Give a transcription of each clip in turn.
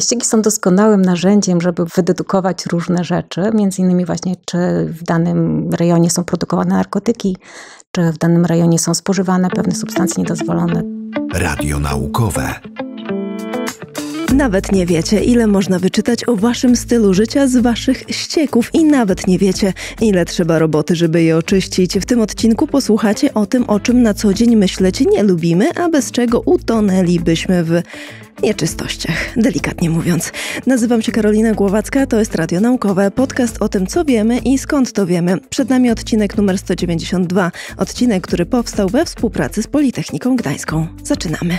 Ściegi są doskonałym narzędziem, żeby wydedukować różne rzeczy, między innymi właśnie, czy w danym rejonie są produkowane narkotyki, czy w danym rejonie są spożywane pewne substancje niedozwolone. Radio naukowe. Nawet nie wiecie, ile można wyczytać o waszym stylu życia z waszych ścieków i nawet nie wiecie, ile trzeba roboty, żeby je oczyścić. W tym odcinku posłuchacie o tym, o czym na co dzień myśleć nie lubimy, a bez czego utonęlibyśmy w nieczystościach, delikatnie mówiąc. Nazywam się Karolina Głowacka, to jest Radio Naukowe, podcast o tym, co wiemy i skąd to wiemy. Przed nami odcinek numer 192, odcinek, który powstał we współpracy z Politechniką Gdańską. Zaczynamy.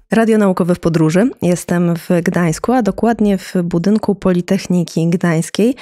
Radio Naukowe w Podróży. Jestem w Gdańsku, a dokładnie w budynku Politechniki Gdańskiej,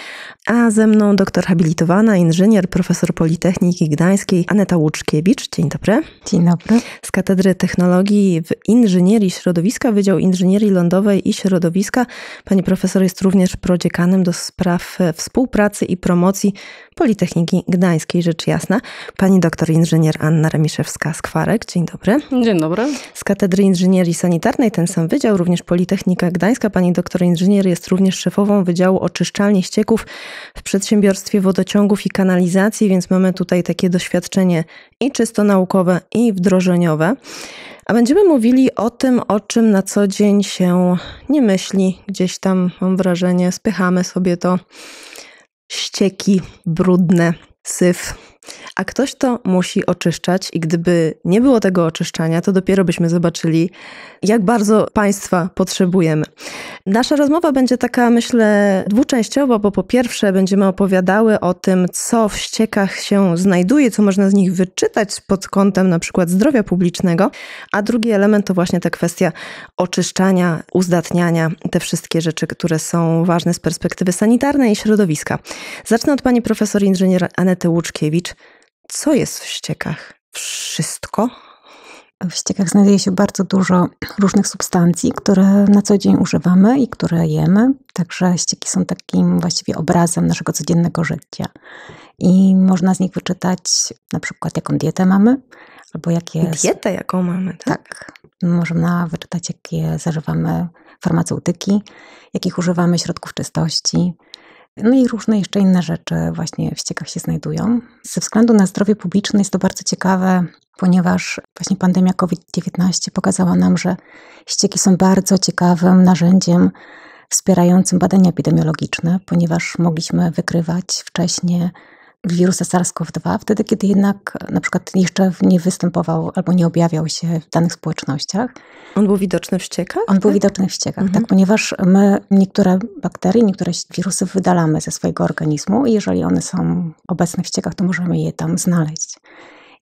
a ze mną doktor habilitowana, inżynier, profesor Politechniki Gdańskiej Aneta Łuczkiewicz. Dzień dobry. Dzień dobry. Z Katedry Technologii w Inżynierii Środowiska, Wydział Inżynierii Lądowej i Środowiska. Pani profesor jest również prodziekanem do spraw współpracy i promocji Politechniki Gdańskiej, rzecz jasna. Pani doktor inżynier Anna Remiszewska-Skwarek. Dzień dobry. Dzień dobry. Z Katedry Inżynierii Sanitarnej ten sam wydział, również Politechnika Gdańska. Pani doktor inżynier jest również szefową Wydziału Oczyszczalni Ścieków w Przedsiębiorstwie Wodociągów i Kanalizacji, więc mamy tutaj takie doświadczenie i czysto naukowe, i wdrożeniowe. A będziemy mówili o tym, o czym na co dzień się nie myśli. Gdzieś tam, mam wrażenie, spychamy sobie to ścieki brudne, syf a ktoś to musi oczyszczać, i gdyby nie było tego oczyszczania, to dopiero byśmy zobaczyli, jak bardzo Państwa potrzebujemy. Nasza rozmowa będzie taka, myślę, dwuczęściowa, bo po pierwsze będziemy opowiadały o tym, co w ściekach się znajduje, co można z nich wyczytać pod kątem na przykład zdrowia publicznego, a drugi element to właśnie ta kwestia oczyszczania, uzdatniania, te wszystkie rzeczy, które są ważne z perspektywy sanitarnej i środowiska. Zacznę od pani profesor inżynier Anety Łuczkiewicz. Co jest w ściekach? Wszystko? W ściekach znajduje się bardzo dużo różnych substancji, które na co dzień używamy i które jemy. Także ścieki są takim właściwie obrazem naszego codziennego życia. I można z nich wyczytać na przykład jaką dietę mamy, albo jakie... Dietę jaką mamy, tak? Tak. Można wyczytać jakie zażywamy farmaceutyki, jakich używamy środków czystości, no i różne jeszcze inne rzeczy właśnie w ściekach się znajdują. Ze względu na zdrowie publiczne jest to bardzo ciekawe, ponieważ właśnie pandemia COVID-19 pokazała nam, że ścieki są bardzo ciekawym narzędziem wspierającym badania epidemiologiczne, ponieważ mogliśmy wykrywać wcześniej wirusa SARS-CoV-2, wtedy kiedy jednak e, na przykład jeszcze nie występował albo nie objawiał się w danych społecznościach. On był widoczny w ściekach? On tak? był widoczny w ściekach, tak, mhm. tak, ponieważ my niektóre bakterie, niektóre wirusy wydalamy ze swojego organizmu i jeżeli one są obecne w ściekach, to możemy je tam znaleźć.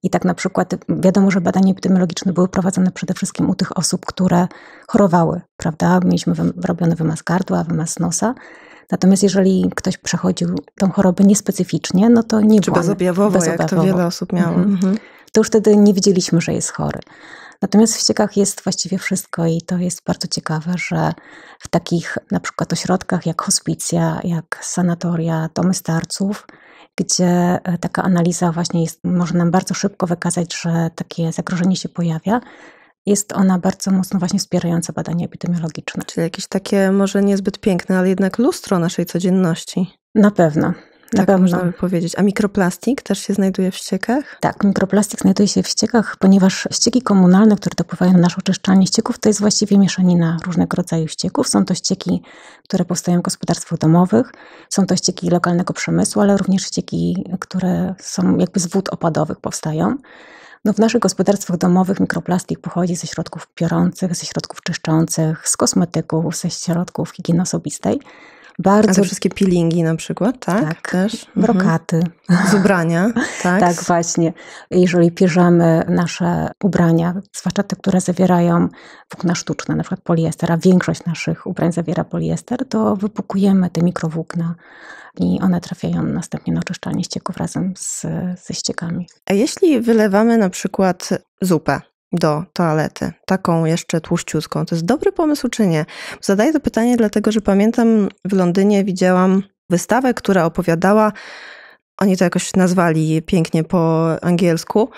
I tak na przykład y, wiadomo, że badania epidemiologiczne były prowadzone przede wszystkim u tych osób, które chorowały, prawda? Mieliśmy robiony wymaz gardła, wymaz nosa, Natomiast jeżeli ktoś przechodził tą chorobę niespecyficznie, no to nie Czy byłam, bezobjawowo, bezobjawowo, jak to wiele osób miało. Mhm, mhm. To już wtedy nie widzieliśmy, że jest chory. Natomiast w ściekach jest właściwie wszystko i to jest bardzo ciekawe, że w takich na przykład ośrodkach jak hospicja, jak sanatoria, domy starców, gdzie e, taka analiza właśnie jest, może nam bardzo szybko wykazać, że takie zagrożenie się pojawia, jest ona bardzo mocno właśnie wspierająca badania epidemiologiczne. Czyli jakieś takie może niezbyt piękne, ale jednak lustro naszej codzienności. Na pewno. Na tak pewno. można by powiedzieć. A mikroplastik też się znajduje w ściekach? Tak, mikroplastik znajduje się w ściekach, ponieważ ścieki komunalne, które dopływają na nasze oczyszczalnie ścieków, to jest właściwie mieszanina różnego rodzaju ścieków. Są to ścieki, które powstają w gospodarstwach domowych, są to ścieki lokalnego przemysłu, ale również ścieki, które są jakby z wód opadowych powstają. No w naszych gospodarstwach domowych mikroplastik pochodzi ze środków piorących, ze środków czyszczących, z kosmetyków, ze środków higieny osobistej. Bardzo... A wszystkie peelingi na przykład, tak? Tak, też. Mhm. brokaty. Z ubrania, tak? tak, właśnie. Jeżeli pierzemy nasze ubrania, zwłaszcza te, które zawierają włókna sztuczne, na przykład poliester, a większość naszych ubrań zawiera poliester, to wypukujemy te mikrowłókna i one trafiają następnie na oczyszczalnię ścieków razem z, ze ściekami. A jeśli wylewamy na przykład zupę, do toalety, taką jeszcze tłuściutką. To jest dobry pomysł czy nie? Zadaję to pytanie dlatego, że pamiętam w Londynie widziałam wystawę, która opowiadała oni to jakoś nazwali pięknie po angielsku,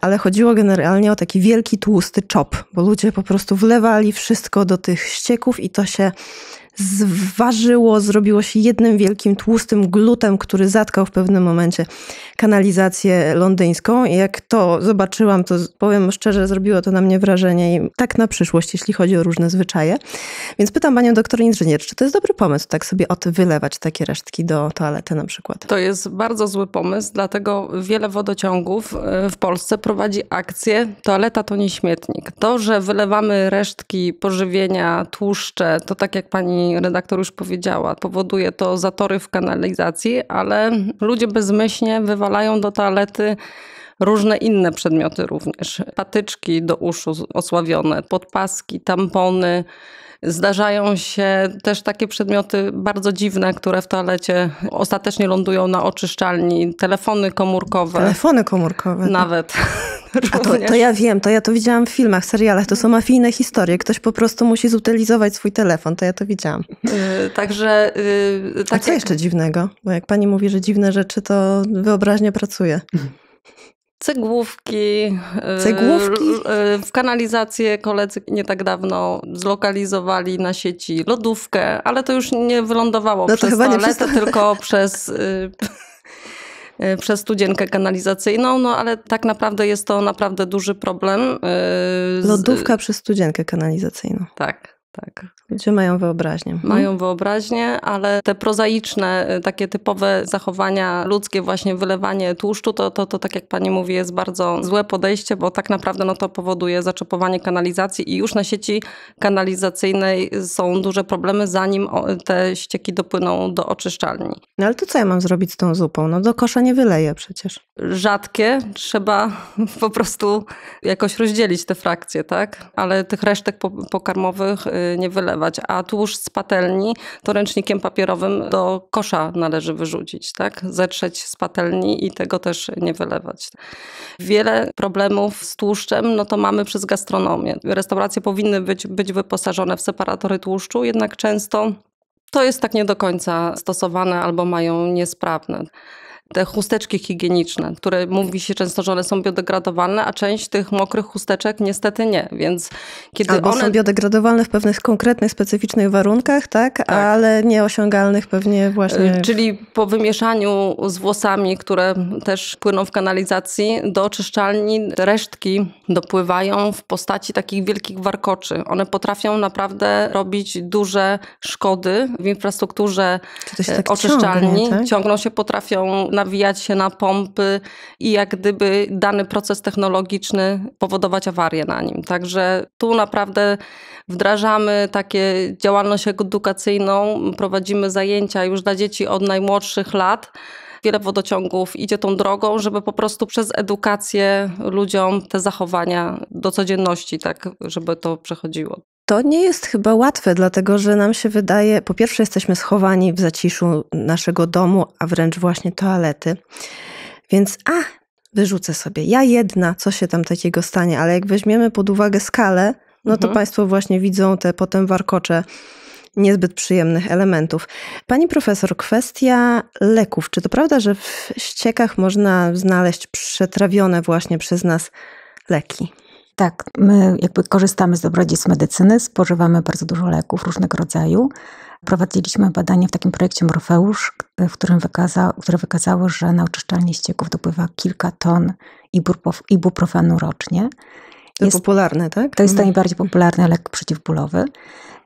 ale chodziło generalnie o taki wielki, tłusty czop, bo ludzie po prostu wlewali wszystko do tych ścieków i to się zważyło, zrobiło się jednym wielkim tłustym glutem, który zatkał w pewnym momencie kanalizację londyńską. I jak to zobaczyłam, to powiem szczerze, zrobiło to na mnie wrażenie i tak na przyszłość, jeśli chodzi o różne zwyczaje. Więc pytam panią doktor inżynier, czy to jest dobry pomysł, tak sobie od wylewać takie resztki do toalety na przykład? To jest bardzo zły pomysł, dlatego wiele wodociągów e, w Polsce prowadzi akcję toaleta to nie śmietnik. To, że wylewamy resztki pożywienia, tłuszcze, to tak jak pani redaktor już powiedziała. Powoduje to zatory w kanalizacji, ale ludzie bezmyślnie wywalają do toalety różne inne przedmioty również. Patyczki do uszu osławione, podpaski, tampony. Zdarzają się też takie przedmioty bardzo dziwne, które w toalecie ostatecznie lądują na oczyszczalni. Telefony komórkowe. Telefony komórkowe. Tak. Nawet. A to, to, ja wiem, to ja to widziałam w filmach, serialach. To są mafijne historie. Ktoś po prostu musi zutylizować swój telefon. To ja to widziałam. Yy, także... Yy, tak A co jak... jeszcze dziwnego? Bo jak pani mówi, że dziwne rzeczy, to wyobraźnia pracuje. Cegłówki, e, Cegłówki. E, w kanalizację koledzy nie tak dawno zlokalizowali na sieci lodówkę, ale to już nie wylądowało no przez to toaletę, tylko przez, y, y, przez studzienkę kanalizacyjną, no ale tak naprawdę jest to naprawdę duży problem. Y, Lodówka przez studzienkę kanalizacyjną. Tak tak. Ludzie mają wyobraźnię. Mhm. Mają wyobraźnię, ale te prozaiczne, y, takie typowe zachowania ludzkie, właśnie wylewanie tłuszczu, to, to, to tak jak pani mówi, jest bardzo złe podejście, bo tak naprawdę no, to powoduje zaczepowanie kanalizacji i już na sieci kanalizacyjnej są duże problemy, zanim te ścieki dopłyną do oczyszczalni. No ale to co ja mam zrobić z tą zupą? No do kosza nie wyleję przecież. Rzadkie, trzeba po prostu jakoś rozdzielić te frakcje, tak? Ale tych resztek pokarmowych y, nie wylewać, a tłuszcz z patelni to ręcznikiem papierowym do kosza należy wyrzucić, tak? Zetrzeć z patelni i tego też nie wylewać. Wiele problemów z tłuszczem no to mamy przez gastronomię. Restauracje powinny być, być wyposażone w separatory tłuszczu, jednak często to jest tak nie do końca stosowane albo mają niesprawne te chusteczki higieniczne, które mówi się często, że one są biodegradowalne, a część tych mokrych chusteczek niestety nie, więc kiedy Albo one... są biodegradowalne w pewnych konkretnych, specyficznych warunkach, tak? tak. Ale nieosiągalnych pewnie właśnie... E, czyli po wymieszaniu z włosami, które też płyną w kanalizacji, do oczyszczalni resztki dopływają w postaci takich wielkich warkoczy. One potrafią naprawdę robić duże szkody w infrastrukturze e, tak oczyszczalni. tak? Ciągną się, potrafią nawijać się na pompy i jak gdyby dany proces technologiczny powodować awarię na nim. Także tu naprawdę wdrażamy takie działalność edukacyjną, prowadzimy zajęcia już dla dzieci od najmłodszych lat wiele wodociągów idzie tą drogą, żeby po prostu przez edukację ludziom te zachowania do codzienności, tak, żeby to przechodziło. To nie jest chyba łatwe, dlatego że nam się wydaje, po pierwsze, jesteśmy schowani w zaciszu naszego domu, a wręcz właśnie toalety. Więc a, wyrzucę sobie, ja jedna, co się tam takiego stanie, ale jak weźmiemy pod uwagę skalę, no to mhm. Państwo właśnie widzą te potem warkocze niezbyt przyjemnych elementów. Pani profesor, kwestia leków. Czy to prawda, że w ściekach można znaleźć przetrawione właśnie przez nas leki? Tak, my jakby korzystamy z dobrodziejstw medycyny, spożywamy bardzo dużo leków różnego rodzaju. Prowadziliśmy badanie w takim projekcie Morfeusz, e, w którym wykaza, które wykazało, że na oczyszczalnie ścieków dopływa kilka ton ibuprofenu rocznie. To jest, popularne, tak? To jest mhm. najbardziej popularny lek przeciwbólowy.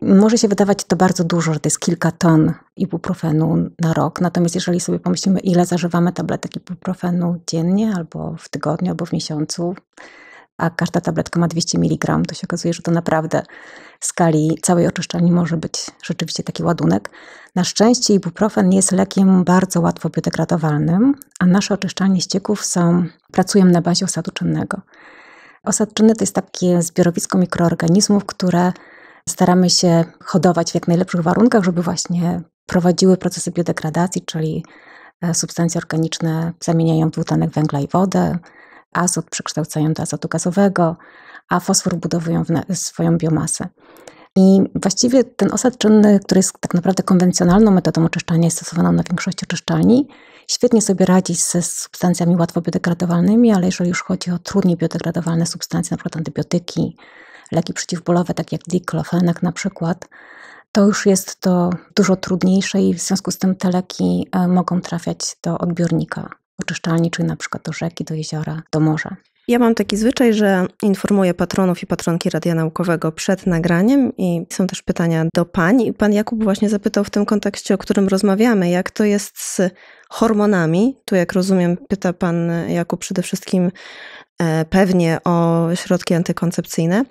Może się wydawać to bardzo dużo, że to jest kilka ton ibuprofenu na rok, natomiast jeżeli sobie pomyślimy, ile zażywamy tabletek ibuprofenu dziennie, albo w tygodniu, albo w miesiącu, a każda tabletka ma 200 mg, to się okazuje, że to naprawdę w skali całej oczyszczalni może być rzeczywiście taki ładunek. Na szczęście ibuprofen jest lekiem bardzo łatwo biodegradowalnym, a nasze oczyszczalnie ścieków są, pracują na bazie osadu czynnego. Osad czynny to jest takie zbiorowisko mikroorganizmów, które staramy się hodować w jak najlepszych warunkach, żeby właśnie prowadziły procesy biodegradacji, czyli e, substancje organiczne zamieniają dwutlenek węgla i wodę, azot przekształcają do azotu gazowego, a fosfor budowują w swoją biomasę. I właściwie ten osad czynny, który jest tak naprawdę konwencjonalną metodą oczyszczania, jest stosowaną na większości oczyszczalni, świetnie sobie radzi ze substancjami łatwo biodegradowalnymi, ale jeżeli już chodzi o trudniej biodegradowalne substancje, np. antybiotyki, leki przeciwbólowe, tak jak diklofenak na przykład, to już jest to dużo trudniejsze i w związku z tym te leki e, mogą trafiać do odbiornika oczyszczalni, czyli na przykład do rzeki, do jeziora, do morza. Ja mam taki zwyczaj, że informuję patronów i patronki Radia Naukowego przed nagraniem i są też pytania do pań. I pan Jakub właśnie zapytał w tym kontekście, o którym rozmawiamy, jak to jest z hormonami. Tu, jak rozumiem, pyta pan Jakub przede wszystkim e, pewnie o środki antykoncepcyjne,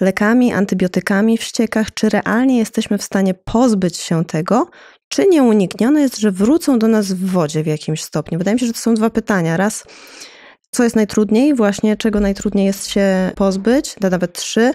lekami, antybiotykami w ściekach, czy realnie jesteśmy w stanie pozbyć się tego czy nieuniknione jest, że wrócą do nas w wodzie w jakimś stopniu? Wydaje mi się, że to są dwa pytania. Raz, co jest najtrudniej, właśnie czego najtrudniej jest się pozbyć, nawet trzy.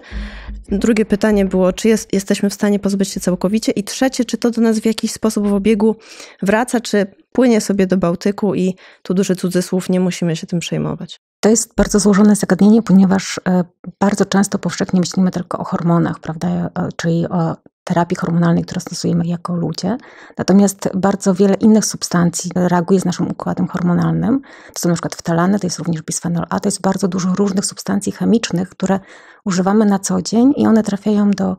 Drugie pytanie było, czy jest, jesteśmy w stanie pozbyć się całkowicie? I trzecie, czy to do nas w jakiś sposób w obiegu wraca, czy płynie sobie do Bałtyku i tu duży cudzysłów, nie musimy się tym przejmować? to jest bardzo złożone zagadnienie, ponieważ e, bardzo często powszechnie myślimy tylko o hormonach, prawda, e, czyli o terapii hormonalnej, które stosujemy jako ludzie. Natomiast bardzo wiele innych substancji reaguje z naszym układem hormonalnym. To są na przykład to jest również bisfenol A, to jest bardzo dużo różnych substancji chemicznych, które używamy na co dzień i one trafiają do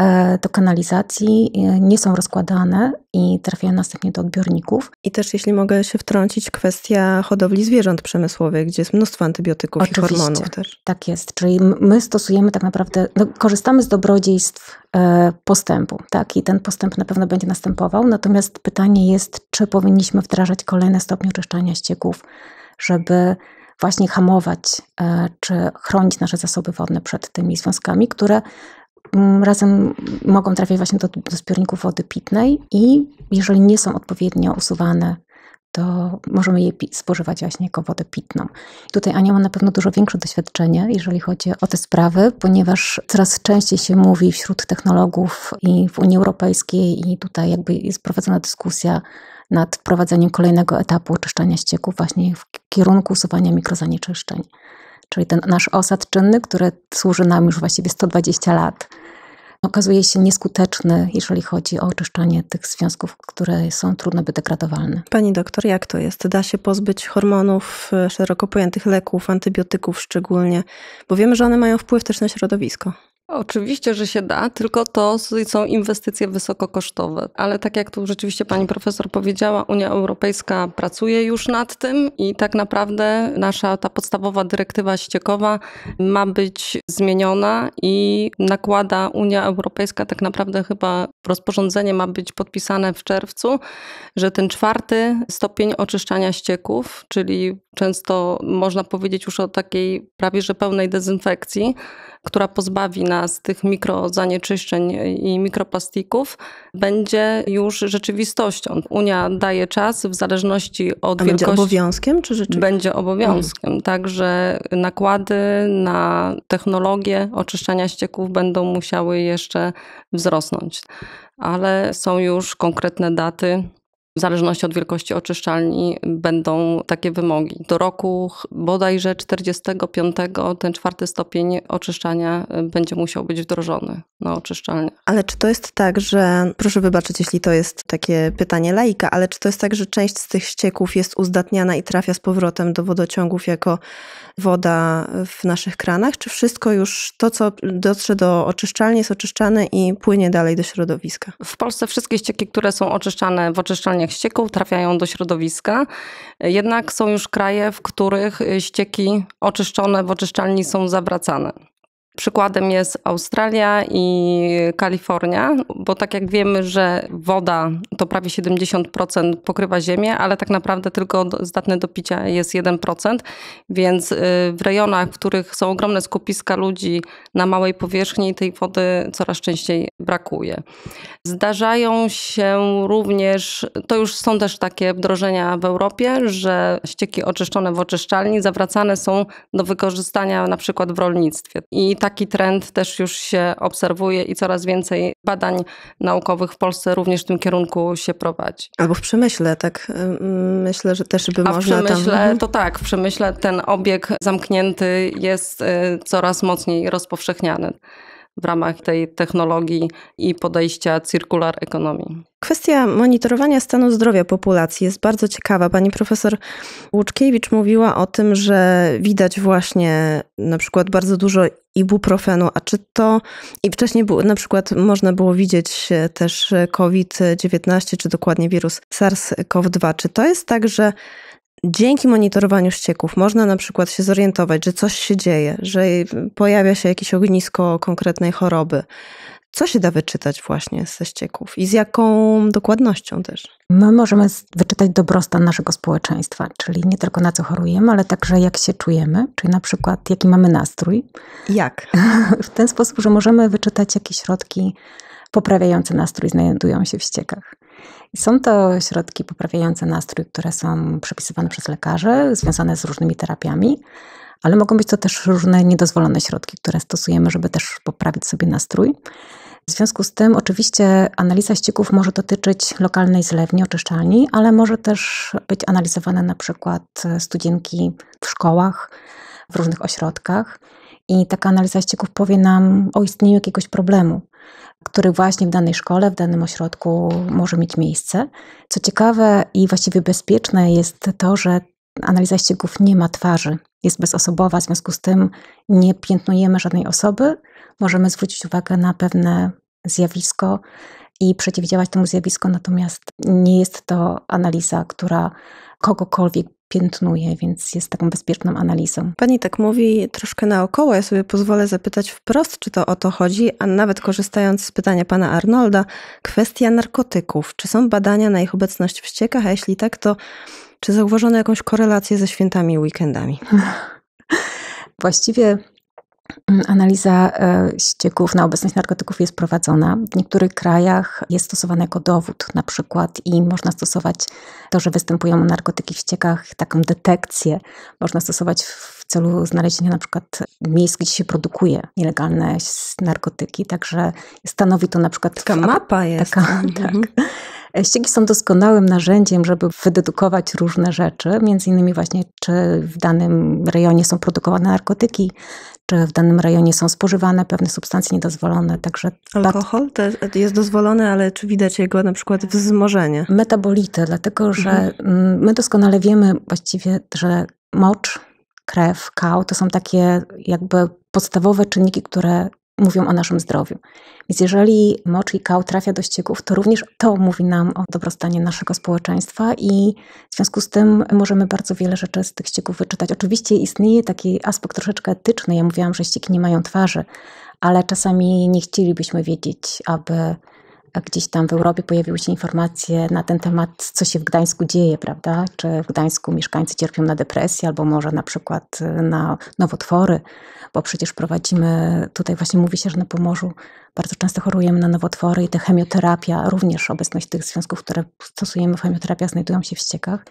E, do kanalizacji e, nie są rozkładane i trafiają następnie do odbiorników. I też, jeśli mogę się wtrącić, kwestia hodowli zwierząt przemysłowych, gdzie jest mnóstwo antybiotyków Oczywiście, i hormonów też. Tak jest, czyli my stosujemy tak naprawdę, no, korzystamy z dobrodziejstw e, postępu, tak, i ten postęp na pewno będzie następował, natomiast pytanie jest, czy powinniśmy wdrażać kolejne stopnie oczyszczania ścieków, żeby właśnie hamować czy chronić nasze zasoby wodne przed tymi związkami, które Mm, razem mogą trafiać właśnie do, do zbiorników wody pitnej i jeżeli nie są odpowiednio usuwane, to możemy je spożywać właśnie jako wodę pitną. Tutaj Ania ma na pewno dużo większe doświadczenie, jeżeli chodzi o te sprawy, ponieważ coraz częściej się mówi wśród technologów i w Unii Europejskiej i tutaj jakby jest prowadzona dyskusja nad wprowadzeniem kolejnego etapu oczyszczania ścieków właśnie w kierunku usuwania mikrozanieczyszczeń czyli ten nasz osad czynny, który służy nam już właściwie 120 lat, okazuje się nieskuteczny, jeżeli chodzi o oczyszczanie tych związków, które są trudno degradowalne. Pani doktor, jak to jest? Da się pozbyć hormonów, szeroko pojętych leków, antybiotyków szczególnie, bo wiemy, że one mają wpływ też na środowisko. Oczywiście, że się da, tylko to są inwestycje wysokokosztowe. Ale tak jak tu rzeczywiście pani profesor powiedziała, Unia Europejska pracuje już nad tym i tak naprawdę nasza ta podstawowa dyrektywa ściekowa ma być zmieniona i nakłada Unia Europejska tak naprawdę chyba rozporządzenie ma być podpisane w czerwcu, że ten czwarty stopień oczyszczania ścieków, czyli często można powiedzieć już o takiej prawie że pełnej dezynfekcji, która pozbawi nas tych mikrozanieczyszczeń i mikroplastików, będzie już rzeczywistością. Unia daje czas w zależności od A wielkości. Będzie obowiązkiem czy rzeczywistością? Będzie mhm. obowiązkiem. Mhm. Także nakłady na technologię oczyszczania ścieków będą musiały jeszcze wzrosnąć. Ale są już konkretne daty, w zależności od wielkości oczyszczalni będą takie wymogi. Do roku bodajże 45 ten czwarty stopień oczyszczania y, będzie musiał być wdrożony na oczyszczalnię. Ale czy to jest tak, że, proszę wybaczyć, jeśli to jest takie pytanie laika, ale czy to jest tak, że część z tych ścieków jest uzdatniana i trafia z powrotem do wodociągów jako woda w naszych kranach, czy wszystko już to, co dotrze do oczyszczalni, jest oczyszczane i płynie dalej do środowiska? W Polsce wszystkie ścieki, które są oczyszczane w oczyszczalniach ścieków, trafiają do środowiska. Jednak są już kraje, w których ścieki oczyszczone w oczyszczalni są zawracane. Przykładem jest Australia i Kalifornia, bo tak jak wiemy, że woda to prawie 70% pokrywa ziemię, ale tak naprawdę tylko zdatne do picia jest 1%, więc y, w rejonach, w których są ogromne skupiska ludzi na małej powierzchni, tej wody coraz częściej brakuje. Zdarzają się również, to już są też takie wdrożenia w Europie, że ścieki oczyszczone w oczyszczalni zawracane są do wykorzystania na przykład w rolnictwie. I taki trend też już się obserwuje i coraz więcej badań naukowych w Polsce również w tym kierunku się prowadzi. Albo w przemyśle, tak y, myślę, że też by A można. W przemyśle tam... Mhm. to tak, w przemyśle ten obieg zamknięty jest y, coraz mocniej rozpowszechniany w ramach tej technologii i podejścia circular ekonomii. Kwestia monitorowania stanu zdrowia populacji jest bardzo ciekawa. Pani profesor Łuczkiewicz mówiła o tym, że widać właśnie na przykład bardzo dużo ibuprofenu, a czy to i wcześniej na przykład można było widzieć e, też e, COVID-19, czy dokładnie wirus SARS-CoV-2. Czy to jest tak, że Dzięki monitorowaniu ścieków można na przykład się zorientować, że coś się dzieje, że pojawia się jakieś ognisko konkretnej choroby. Co się da wyczytać właśnie ze ścieków i z jaką dokładnością też? My no, możemy wyczytać dobrostan naszego społeczeństwa, czyli nie tylko na co chorujemy, ale także jak się czujemy, czyli na przykład jaki mamy nastrój. Jak? w ten sposób, że możemy wyczytać jakie środki poprawiające nastrój znajdują się w ściekach są to środki poprawiające nastrój, które są przepisywane przez lekarzy, związane z różnymi terapiami, ale mogą być to też różne niedozwolone środki, które stosujemy, żeby też poprawić sobie nastrój. W związku z tym, oczywiście, analiza ścieków może dotyczyć lokalnej zlewni, oczyszczalni, ale może też być analizowana na przykład studzienki w szkołach, w różnych ośrodkach. I taka analiza ścieków powie nam o istnieniu jakiegoś problemu który właśnie w danej szkole, w danym ośrodku może mieć miejsce. Co ciekawe i właściwie bezpieczne jest to, że analiza ścieków nie ma twarzy, jest bezosobowa, w związku z tym nie piętnujemy żadnej osoby, możemy zwrócić uwagę na pewne zjawisko i przeciwdziałać temu zjawisku, natomiast nie jest to analiza, która kogokolwiek piętnuje, więc jest taką bezpieczną analizą. Pani tak mówi troszkę naokoło. Ja sobie pozwolę zapytać wprost, czy to o to chodzi, a nawet korzystając z pytania pana Arnolda, kwestia narkotyków. Czy są badania na ich obecność w ściekach, a jeśli tak, to czy zauważono jakąś korelację ze świętami i weekendami? Właściwie Analiza e, ścieków na obecność narkotyków jest prowadzona. W niektórych krajach jest stosowana jako dowód na przykład i można stosować to, że występują narkotyki w ściekach, taką detekcję. Można stosować w celu znalezienia na przykład miejsc, gdzie się produkuje nielegalne narkotyki, także stanowi to na przykład... Taka mapa jest. Taka, mhm. tak. E, ścieki są doskonałym narzędziem, żeby wydedukować różne rzeczy, między innymi właśnie, czy w danym rejonie są produkowane narkotyki, czy w danym rejonie są spożywane pewne substancje niedozwolone. Także Alkohol to jest dozwolony, ale czy widać jego na przykład wzmożenie? Metabolity, dlatego mhm. że mhm. my doskonale wiemy właściwie, że mocz, krew, kał to są takie jakby podstawowe czynniki, które mówią o naszym zdrowiu. Więc jeżeli mocz i kał trafia do ścieków, to również to mówi nam o dobrostanie naszego społeczeństwa i w związku z tym możemy bardzo wiele rzeczy z tych ścieków wyczytać. Oczywiście istnieje taki aspekt troszeczkę etyczny. Ja mówiłam, że ścieki nie mają twarzy, ale czasami nie chcielibyśmy wiedzieć, aby gdzieś tam w Europie pojawiły się informacje na ten temat, co się w Gdańsku dzieje, prawda? Czy w Gdańsku mieszkańcy cierpią na depresję, albo może na przykład y, na nowotwory, bo przecież prowadzimy, tutaj właśnie mówi się, że na Pomorzu bardzo często chorujemy na nowotwory i ta chemioterapia, również obecność tych związków, które stosujemy w chemioterapiach, znajdują się w ściekach.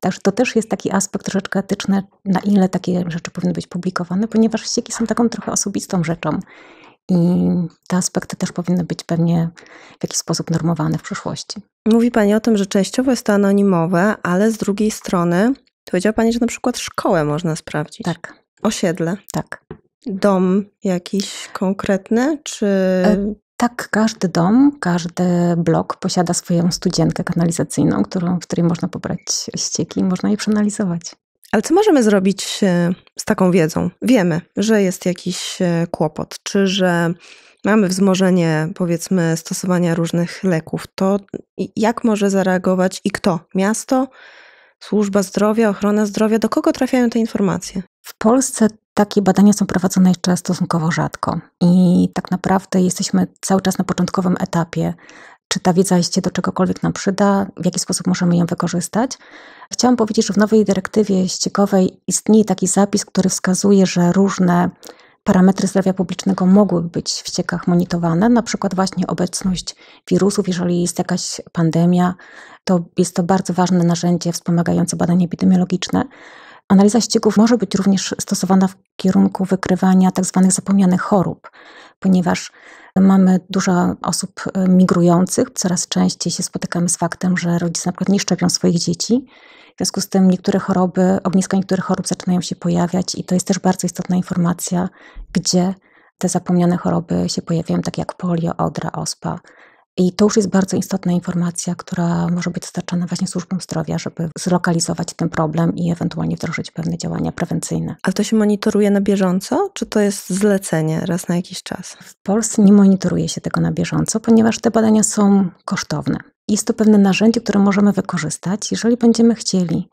Także to też jest taki aspekt troszeczkę etyczny, na ile takie rzeczy powinny być publikowane, ponieważ ścieki są taką trochę osobistą rzeczą i te aspekty też powinny być pewnie w jakiś sposób normowane w przyszłości. Mówi Pani o tym, że częściowo jest to anonimowe, ale z drugiej strony powiedziała Pani, że na przykład szkołę można sprawdzić. Tak. Osiedle. Tak. Dom jakiś konkretny, czy... E tak, każdy dom, każdy blok posiada swoją studzienkę kanalizacyjną, którą, w której można pobrać ścieki i można je przeanalizować. Ale co możemy zrobić e, z taką wiedzą? Wiemy, że jest jakiś e, kłopot, czy że mamy wzmożenie, powiedzmy, stosowania różnych leków. To jak może zareagować i kto? Miasto, służba zdrowia, ochrona zdrowia? Do kogo trafiają te informacje? W Polsce takie badania są prowadzone jeszcze stosunkowo rzadko i tak naprawdę jesteśmy cały czas na początkowym etapie czy ta wiedza się do czegokolwiek nam przyda, w jaki sposób możemy ją wykorzystać. Chciałam powiedzieć, że w nowej dyrektywie ściekowej istnieje taki zapis, który wskazuje, że różne parametry zdrowia publicznego mogłyby być w ściekach monitorowane, na przykład właśnie obecność wirusów, jeżeli jest jakaś pandemia, to jest to bardzo ważne narzędzie wspomagające badania epidemiologiczne. Analiza ścieków może być również stosowana w kierunku wykrywania tzw. Tak zapomnianych chorób, ponieważ mamy dużo osób e, migrujących, coraz częściej się spotykamy z faktem, że rodzice na przykład nie szczepią swoich dzieci. W związku z tym niektóre choroby, ogniska niektórych chorób zaczynają się pojawiać i to jest też bardzo istotna informacja, gdzie te zapomniane choroby się pojawiają, tak jak polio, odra, ospa, i to już jest bardzo istotna informacja, która może być dostarczana właśnie służbom zdrowia, żeby zlokalizować ten problem i ewentualnie wdrożyć pewne działania prewencyjne. A to się monitoruje na bieżąco, czy to jest zlecenie raz na jakiś czas? W Polsce nie monitoruje się tego na bieżąco, ponieważ te badania są kosztowne. Jest to pewne narzędzie, które możemy wykorzystać, jeżeli będziemy chcieli.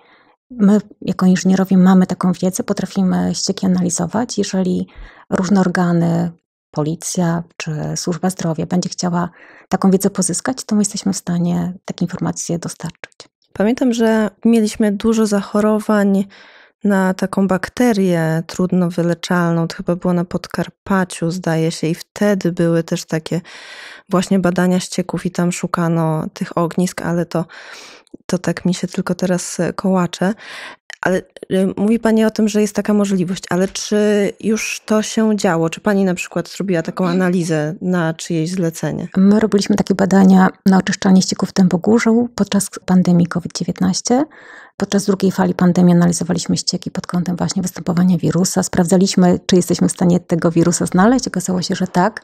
My, jako inżynierowie, mamy taką wiedzę, potrafimy ścieki analizować. Jeżeli różne organy policja czy służba zdrowia będzie chciała taką wiedzę pozyskać, to my jesteśmy w stanie takie informacje dostarczyć. Pamiętam, że mieliśmy dużo zachorowań na taką bakterię trudno wyleczalną. To chyba było na Podkarpaciu, zdaje się, i wtedy były też takie właśnie badania ścieków i tam szukano tych ognisk, ale to, to tak mi się tylko teraz kołacze. Ale y, mówi Pani o tym, że jest taka możliwość, ale czy już to się działo? Czy Pani na przykład zrobiła taką mhm. analizę na czyjeś zlecenie? My robiliśmy takie badania na oczyszczanie ścieków w Dębogórzu podczas pandemii COVID-19. Podczas drugiej fali pandemii analizowaliśmy ścieki pod kątem właśnie występowania wirusa. Sprawdzaliśmy, czy jesteśmy w stanie tego wirusa znaleźć. Okazało się, że tak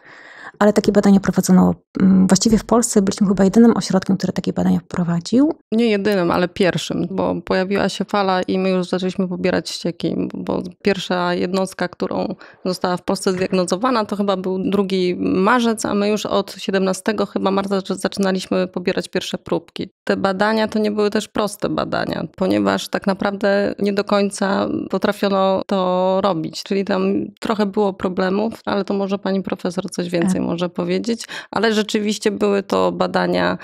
ale takie badania prowadzono mm, właściwie w Polsce. Byliśmy chyba jedynym ośrodkiem, który takie badania prowadził. Nie jedynym, ale pierwszym, bo pojawiła się fala i my już zaczęliśmy pobierać ścieki, bo pierwsza jednostka, którą została w Polsce zdiagnozowana, to chyba był drugi marzec, a my już od 17 chyba marca zaczynaliśmy pobierać pierwsze próbki. Te badania to nie były też proste badania, ponieważ tak naprawdę nie do końca potrafiono to robić, czyli tam trochę było problemów, ale to może pani profesor coś więcej tak. może może powiedzieć, ale rzeczywiście były to badania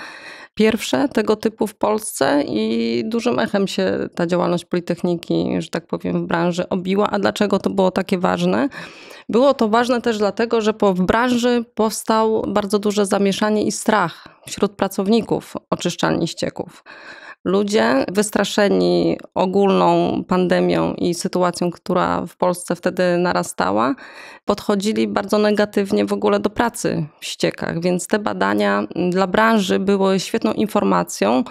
pierwsze tego typu w Polsce i dużym echem się ta działalność Politechniki, że tak powiem, w branży obiła. A dlaczego to było takie ważne? Było to ważne też dlatego, że po, w branży powstał bardzo duże zamieszanie i strach wśród pracowników oczyszczalni ścieków ludzie wystraszeni ogólną pandemią i sytuacją, która w Polsce wtedy narastała, podchodzili bardzo negatywnie w ogóle do pracy w ściekach. Więc te badania dla branży były świetną informacją,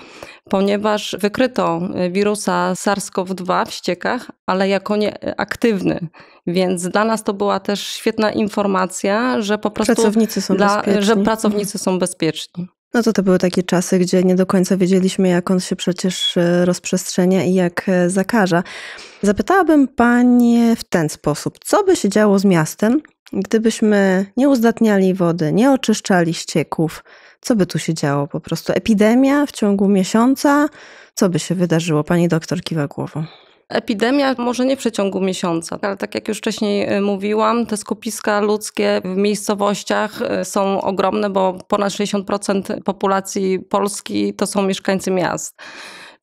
ponieważ wykryto y, wirusa SARS-CoV-2 w ściekach, ale jako nieaktywny. Więc dla nas to była też świetna informacja, że po prostu pracownicy są dla, bezpieczni. że pracownicy są bezpieczni. No to to były takie czasy, gdzie nie do końca wiedzieliśmy, jak on się przecież e, rozprzestrzenia i jak e, zakaża. Zapytałabym Panie w ten sposób, co by się działo z miastem, gdybyśmy nie uzdatniali wody, nie oczyszczali ścieków? Co by tu się działo? Po prostu epidemia w ciągu miesiąca? Co by się wydarzyło? Pani doktor kiwa głową. Epidemia może nie w przeciągu miesiąca, ale tak jak już wcześniej e, mówiłam, te skupiska ludzkie w miejscowościach e, są ogromne, bo ponad 60% populacji Polski to są mieszkańcy miast.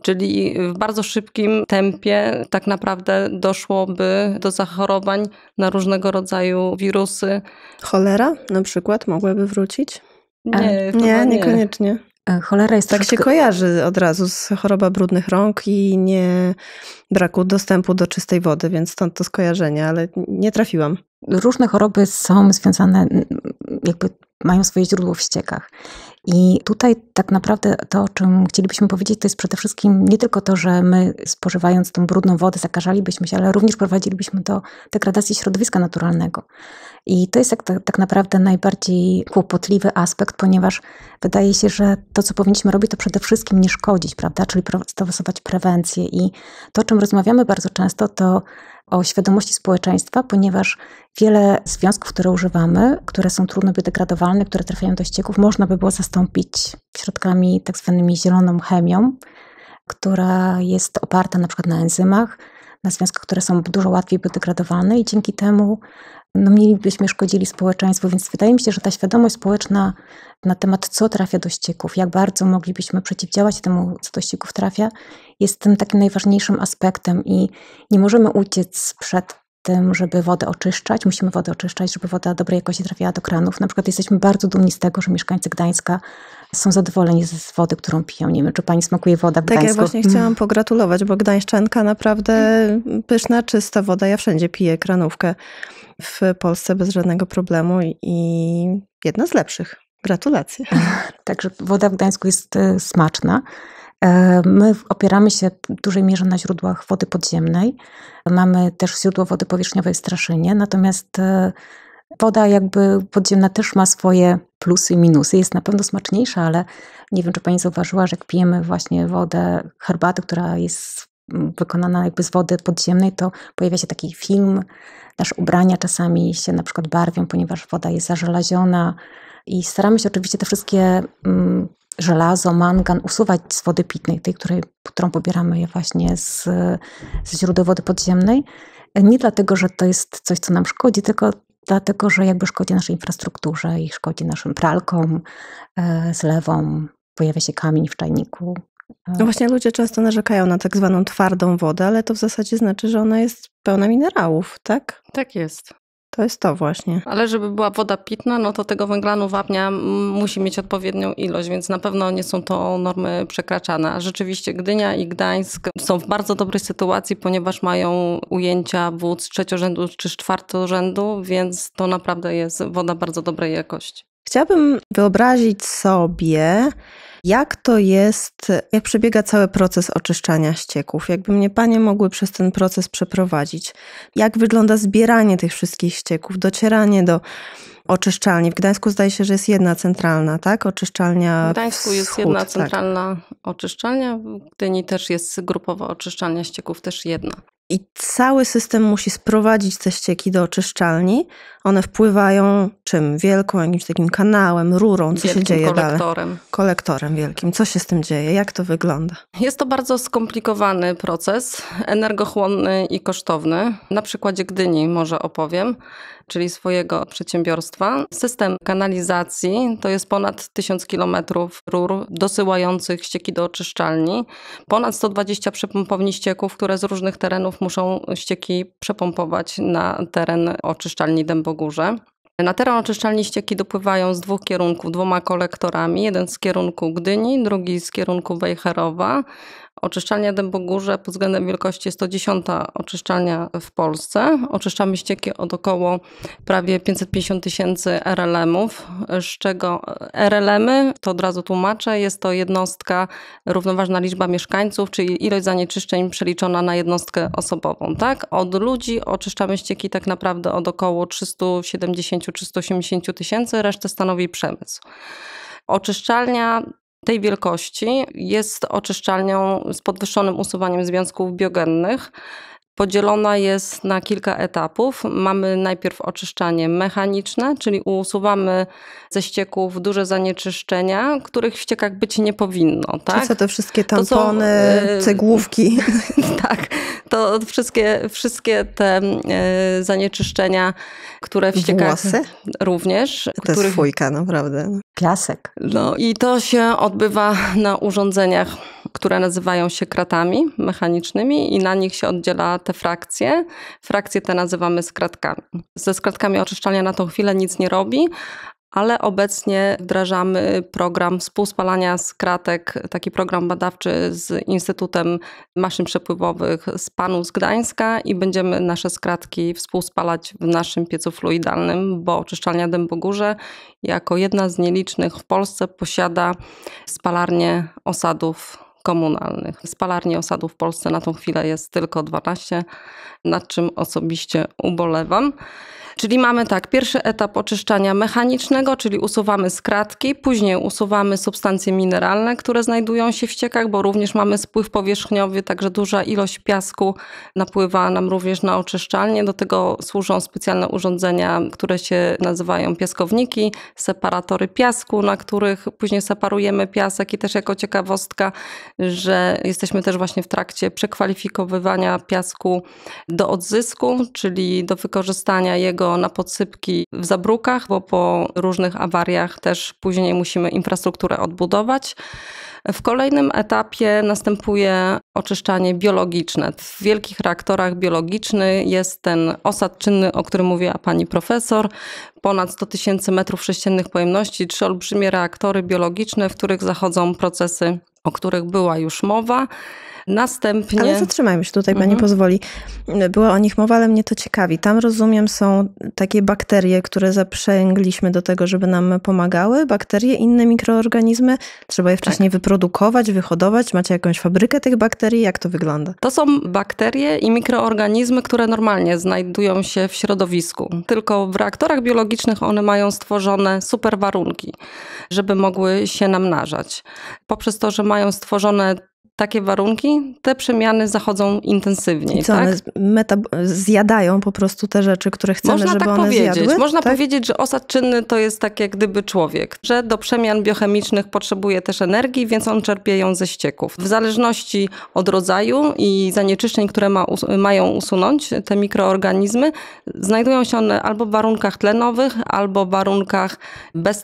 Czyli w bardzo szybkim tempie tak naprawdę doszłoby do zachorowań na różnego rodzaju wirusy. Cholera na przykład mogłaby wrócić? Nie, nie, nie, niekoniecznie. E, cholera jest tak się kojarzy od razu z choroba brudnych rąk i nie braku dostępu do czystej wody, więc stąd to skojarzenie, ale nie trafiłam. Różne choroby są związane, jakby mają swoje źródło w ściekach. I tutaj tak naprawdę to, o czym chcielibyśmy powiedzieć, to jest przede wszystkim nie tylko to, że my spożywając tą brudną wodę zakażalibyśmy się, ale również prowadzilibyśmy do degradacji środowiska naturalnego. I to jest tak, tak, tak naprawdę najbardziej kłopotliwy aspekt, ponieważ wydaje się, że to, co powinniśmy robić, to przede wszystkim nie szkodzić, prawda? Czyli stosować prewencję. I to, o czym rozmawiamy bardzo często, to o świadomości społeczeństwa, ponieważ wiele związków, które używamy, które są trudno biodegradowalne, które trafiają do ścieków, można by było zastąpić środkami tak zwanymi zieloną chemią, która jest oparta na przykład na enzymach, na związkach, które są dużo łatwiej biodegradowalne i dzięki temu no mielibyśmy szkodzili społeczeństwu, więc wydaje mi się, że ta świadomość społeczna na temat, co trafia do ścieków, jak bardzo moglibyśmy przeciwdziałać temu, co do ścieków trafia, jest tym takim najważniejszym aspektem i nie możemy uciec przed tym, żeby wodę oczyszczać. Musimy wodę oczyszczać, żeby woda dobrej jakości trafiała do kranów. Na przykład jesteśmy bardzo dumni z tego, że mieszkańcy Gdańska są zadowoleni z wody, którą piją. Nie wiem, czy pani smakuje woda w Gdańsku? Tak, ja właśnie mm. chciałam pogratulować, bo gdańszczanka naprawdę mm. pyszna, czysta woda. Ja wszędzie piję kranówkę w Polsce bez żadnego problemu i jedna z lepszych. Gratulacje. Także woda w Gdańsku jest e, smaczna. E, my opieramy się w dużej mierze na źródłach wody podziemnej. Mamy też źródło wody powierzchniowej w Straszynie, natomiast e, woda jakby podziemna też ma swoje plusy i minusy. Jest na pewno smaczniejsza, ale nie wiem, czy Pani zauważyła, że jak pijemy właśnie wodę, herbaty, która jest wykonana jakby z wody podziemnej, to pojawia się taki film Nasze ubrania czasami się na przykład barwią, ponieważ woda jest zażelaziona i staramy się oczywiście te wszystkie mm, żelazo, mangan usuwać z wody pitnej, tej, której, którą pobieramy je właśnie z, z źródeł wody podziemnej. Nie dlatego, że to jest coś, co nam szkodzi, tylko dlatego, że jakby szkodzi naszej infrastrukturze i szkodzi naszym pralkom, e, zlewom, pojawia się kamień w czajniku, no właśnie ludzie często narzekają na tak zwaną twardą wodę, ale to w zasadzie znaczy, że ona jest pełna minerałów, tak? Tak jest. To jest to właśnie. Ale żeby była woda pitna, no to tego węglanu wapnia musi mieć odpowiednią ilość, więc na pewno nie są to normy przekraczane. Rzeczywiście Gdynia i Gdańsk są w bardzo dobrej sytuacji, ponieważ mają ujęcia wód z trzeciorzędu czy z czwartorzędu, więc to naprawdę jest woda bardzo dobrej jakości. Chciałabym wyobrazić sobie, jak to jest, jak przebiega cały proces oczyszczania ścieków, jakby mnie panie mogły przez ten proces przeprowadzić, jak wygląda zbieranie tych wszystkich ścieków, docieranie do oczyszczalni. W Gdańsku zdaje się, że jest jedna centralna, tak? Oczyszczalnia. W Gdańsku wschód, jest jedna tak. centralna oczyszczalnia, w Gdyni też jest grupowa oczyszczalnia ścieków, też jedna i cały system musi sprowadzić te ścieki do oczyszczalni. One wpływają czym? Wielką, jakimś takim kanałem, rurą, co wielkim się dzieje kolektorem. dalej? Kolektorem wielkim. Co się z tym dzieje? Jak to wygląda? Jest to bardzo skomplikowany proces, energochłonny i kosztowny. Na przykładzie Gdyni może opowiem czyli swojego przedsiębiorstwa. System kanalizacji to jest ponad 1000 km rur dosyłających ścieki do oczyszczalni, ponad 120 przepompowni ścieków, które z różnych terenów muszą ścieki przepompować na teren oczyszczalni Dębogórze. Na teren oczyszczalni ścieki dopływają z dwóch kierunków, dwoma kolektorami. Jeden z kierunku Gdyni, drugi z kierunku Wejherowa. Oczyszczalnia Dębogórze pod względem wielkości 110 oczyszczalnia w Polsce. Oczyszczamy ścieki od około prawie 550 tysięcy RLM-ów, z czego e, RLM-y, to od razu tłumaczę, jest to jednostka równoważna liczba mieszkańców, czyli ilość zanieczyszczeń przeliczona na jednostkę osobową. Tak? Od ludzi oczyszczamy ścieki tak naprawdę od około 370-380 tysięcy, resztę stanowi przemysł. Oczyszczalnia tej wielkości jest oczyszczalnią z podwyższonym usuwaniem związków biogennych podzielona jest na kilka etapów. Mamy najpierw oczyszczanie mechaniczne, czyli usuwamy ze ścieków duże zanieczyszczenia, których w ściekach być nie powinno. Tak? Czyli co te wszystkie tampony, to są, e, cegłówki. tak, to wszystkie, wszystkie te e, zanieczyszczenia, które w ściekach Włosy? również. To których... jest fujka, naprawdę. Piasek. No i to się odbywa na urządzeniach które nazywają się kratami mechanicznymi i na nich się oddziela te frakcje. Frakcje te nazywamy skratkami. Ze skratkami oczyszczalnia na tą chwilę nic nie robi, ale obecnie wdrażamy program współspalania skratek, taki program badawczy z Instytutem Maszyn Przepływowych z Panu z Gdańska i będziemy nasze skratki współspalać w naszym piecu fluidalnym, bo oczyszczalnia Dębogórze jako jedna z nielicznych w Polsce posiada spalarnię osadów komunalnych. Spalarni osadów w Polsce na tą chwilę jest tylko 12, nad czym osobiście ubolewam. Czyli mamy tak, pierwszy etap oczyszczania mechanicznego, czyli usuwamy skratki, później usuwamy substancje mineralne, które znajdują się w ściekach, bo również mamy spływ powierzchniowy, także duża ilość piasku napływa nam również na oczyszczalnię. Do tego służą specjalne urządzenia, które się nazywają piaskowniki, separatory piasku, na których później separujemy piasek i też jako ciekawostka, że jesteśmy też właśnie w trakcie przekwalifikowywania piasku do odzysku, czyli do wykorzystania jego go na podsypki w Zabrukach, bo po różnych awariach też później musimy infrastrukturę odbudować. W kolejnym etapie następuje oczyszczanie biologiczne. W wielkich reaktorach biologiczny jest ten osad czynny, o którym mówiła pani profesor. Ponad 100 tysięcy metrów sześciennych pojemności, trzy olbrzymie reaktory biologiczne, w których zachodzą procesy, o których była już mowa. Następnie. Ale zatrzymajmy się tutaj, pani mhm. pozwoli. Była o nich mowa, ale mnie to ciekawi. Tam rozumiem, są takie bakterie, które zaprzęgliśmy do tego, żeby nam pomagały. Bakterie, inne mikroorganizmy. Trzeba je wcześniej tak. wyprodukować, wyhodować. Macie jakąś fabrykę tych bakterii? Jak to wygląda? To są bakterie i mikroorganizmy, które normalnie znajdują się w środowisku. Tylko w reaktorach biologicznych one mają stworzone super warunki, żeby mogły się namnażać. Poprzez to, że mają stworzone takie warunki, te przemiany zachodzą intensywniej. I co, tak? one zjadają po prostu te rzeczy, które chcemy, Można żeby tak one powiedzieć. zjadły? Można tak? powiedzieć, że osad czynny to jest tak jak gdyby człowiek, że do przemian biochemicznych potrzebuje też energii, więc on czerpie ją ze ścieków. W zależności od rodzaju i zanieczyszczeń, które ma, mają usunąć te mikroorganizmy, znajdują się one albo w warunkach tlenowych, albo w warunkach bez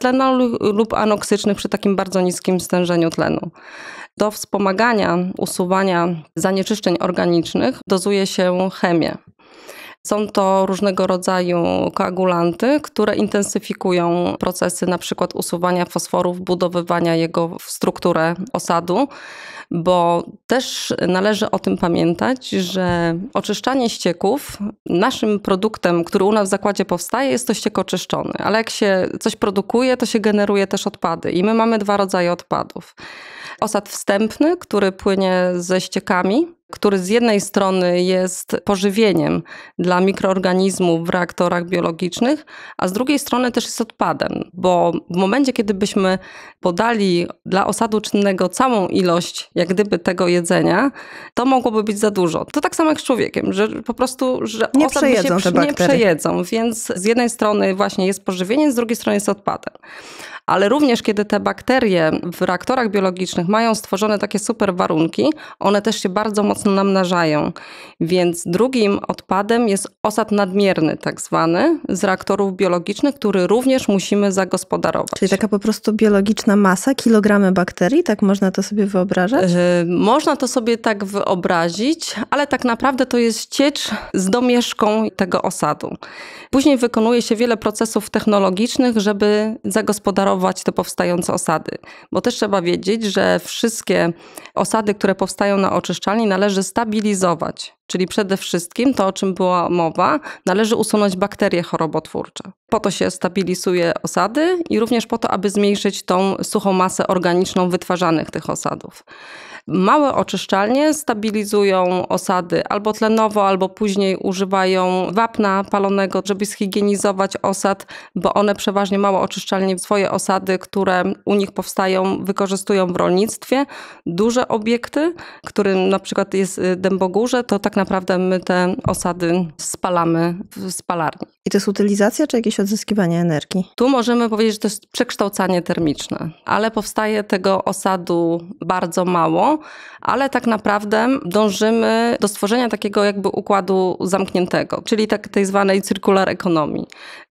lub anoksycznych przy takim bardzo niskim stężeniu tlenu. Do wspomagania usuwania zanieczyszczeń organicznych dozuje się chemię. Są to różnego rodzaju koagulanty, które intensyfikują procesy np. usuwania fosforu, budowywania jego w strukturę osadu, bo też należy o tym pamiętać, że oczyszczanie ścieków, naszym produktem, który u nas w zakładzie powstaje, jest to ściek oczyszczony, ale jak się coś produkuje, to się generuje też odpady i my mamy dwa rodzaje odpadów osad wstępny, który płynie ze ściekami, który z jednej strony jest pożywieniem dla mikroorganizmów w reaktorach biologicznych, a z drugiej strony też jest odpadem, bo w momencie, kiedy byśmy podali dla osadu czynnego całą ilość, jak gdyby tego jedzenia, to mogłoby być za dużo. To tak samo jak z człowiekiem, że po prostu że nie osad przejedzą się nie przejedzą, więc z jednej strony właśnie jest pożywieniem, z drugiej strony jest odpadem ale również kiedy te bakterie w reaktorach biologicznych mają stworzone takie super warunki, one też się bardzo mocno namnażają. Więc drugim odpadem jest osad nadmierny, tak zwany, z reaktorów biologicznych, który również musimy zagospodarować. Czyli taka po prostu biologiczna masa, kilogramy bakterii, tak można to sobie wyobrażać? Yy, można to sobie tak wyobrazić, ale tak naprawdę to jest ciecz z domieszką tego osadu. Później wykonuje się wiele procesów technologicznych, żeby zagospodarować kontrolować te powstające osady. Bo też trzeba wiedzieć, że wszystkie osady, które powstają na oczyszczalni, należy stabilizować. Czyli przede wszystkim to, o czym była mowa, należy usunąć bakterie chorobotwórcze. Po to się stabilizuje osady i również po to, aby zmniejszyć tą suchą masę organiczną wytwarzanych tych osadów. Małe oczyszczalnie stabilizują osady albo tlenowo, albo później używają wapna palonego, żeby zhigienizować osad, bo one przeważnie mało oczyszczalnie swoje osady, które u nich powstają, wykorzystują w rolnictwie. Duże obiekty, którym na przykład jest y, dębogórze, to tak naprawdę my te osady spalamy w spalarni. I to jest utylizacja czy jakieś odzyskiwanie energii? Tu możemy powiedzieć, że to jest przekształcanie termiczne, ale powstaje tego osadu bardzo mało, ale tak naprawdę dążymy do stworzenia takiego jakby układu zamkniętego, czyli tak tej zwanej circular economy.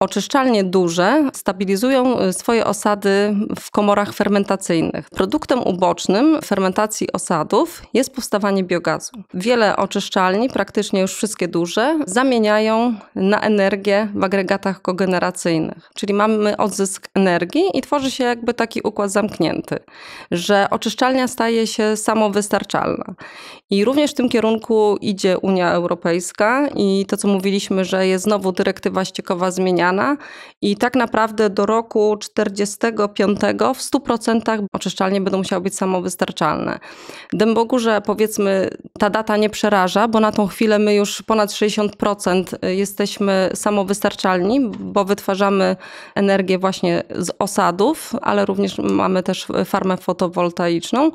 Oczyszczalnie duże stabilizują y, swoje osady w komorach fermentacyjnych. Produktem ubocznym fermentacji osadów jest powstawanie biogazu. Wiele oczyszczalni, praktycznie już wszystkie duże, zamieniają na energię w agregatach kogeneracyjnych. Czyli mamy odzysk energii i tworzy się jakby taki układ zamknięty, że oczyszczalnia staje się samowystarczalna. I również w tym kierunku idzie Unia Europejska i to, co mówiliśmy, że jest znowu dyrektywa ściekowa zmieniana i tak naprawdę do roku 45 w 100% oczyszczalnie będą musiały być samowystarczalne. Dym Bogu, że powiedzmy ta data nie przeraża, bo na tą chwilę my już ponad 60% jesteśmy samowystarczalni, bo wytwarzamy energię właśnie z osadów, ale również mamy też farmę fotowoltaiczną.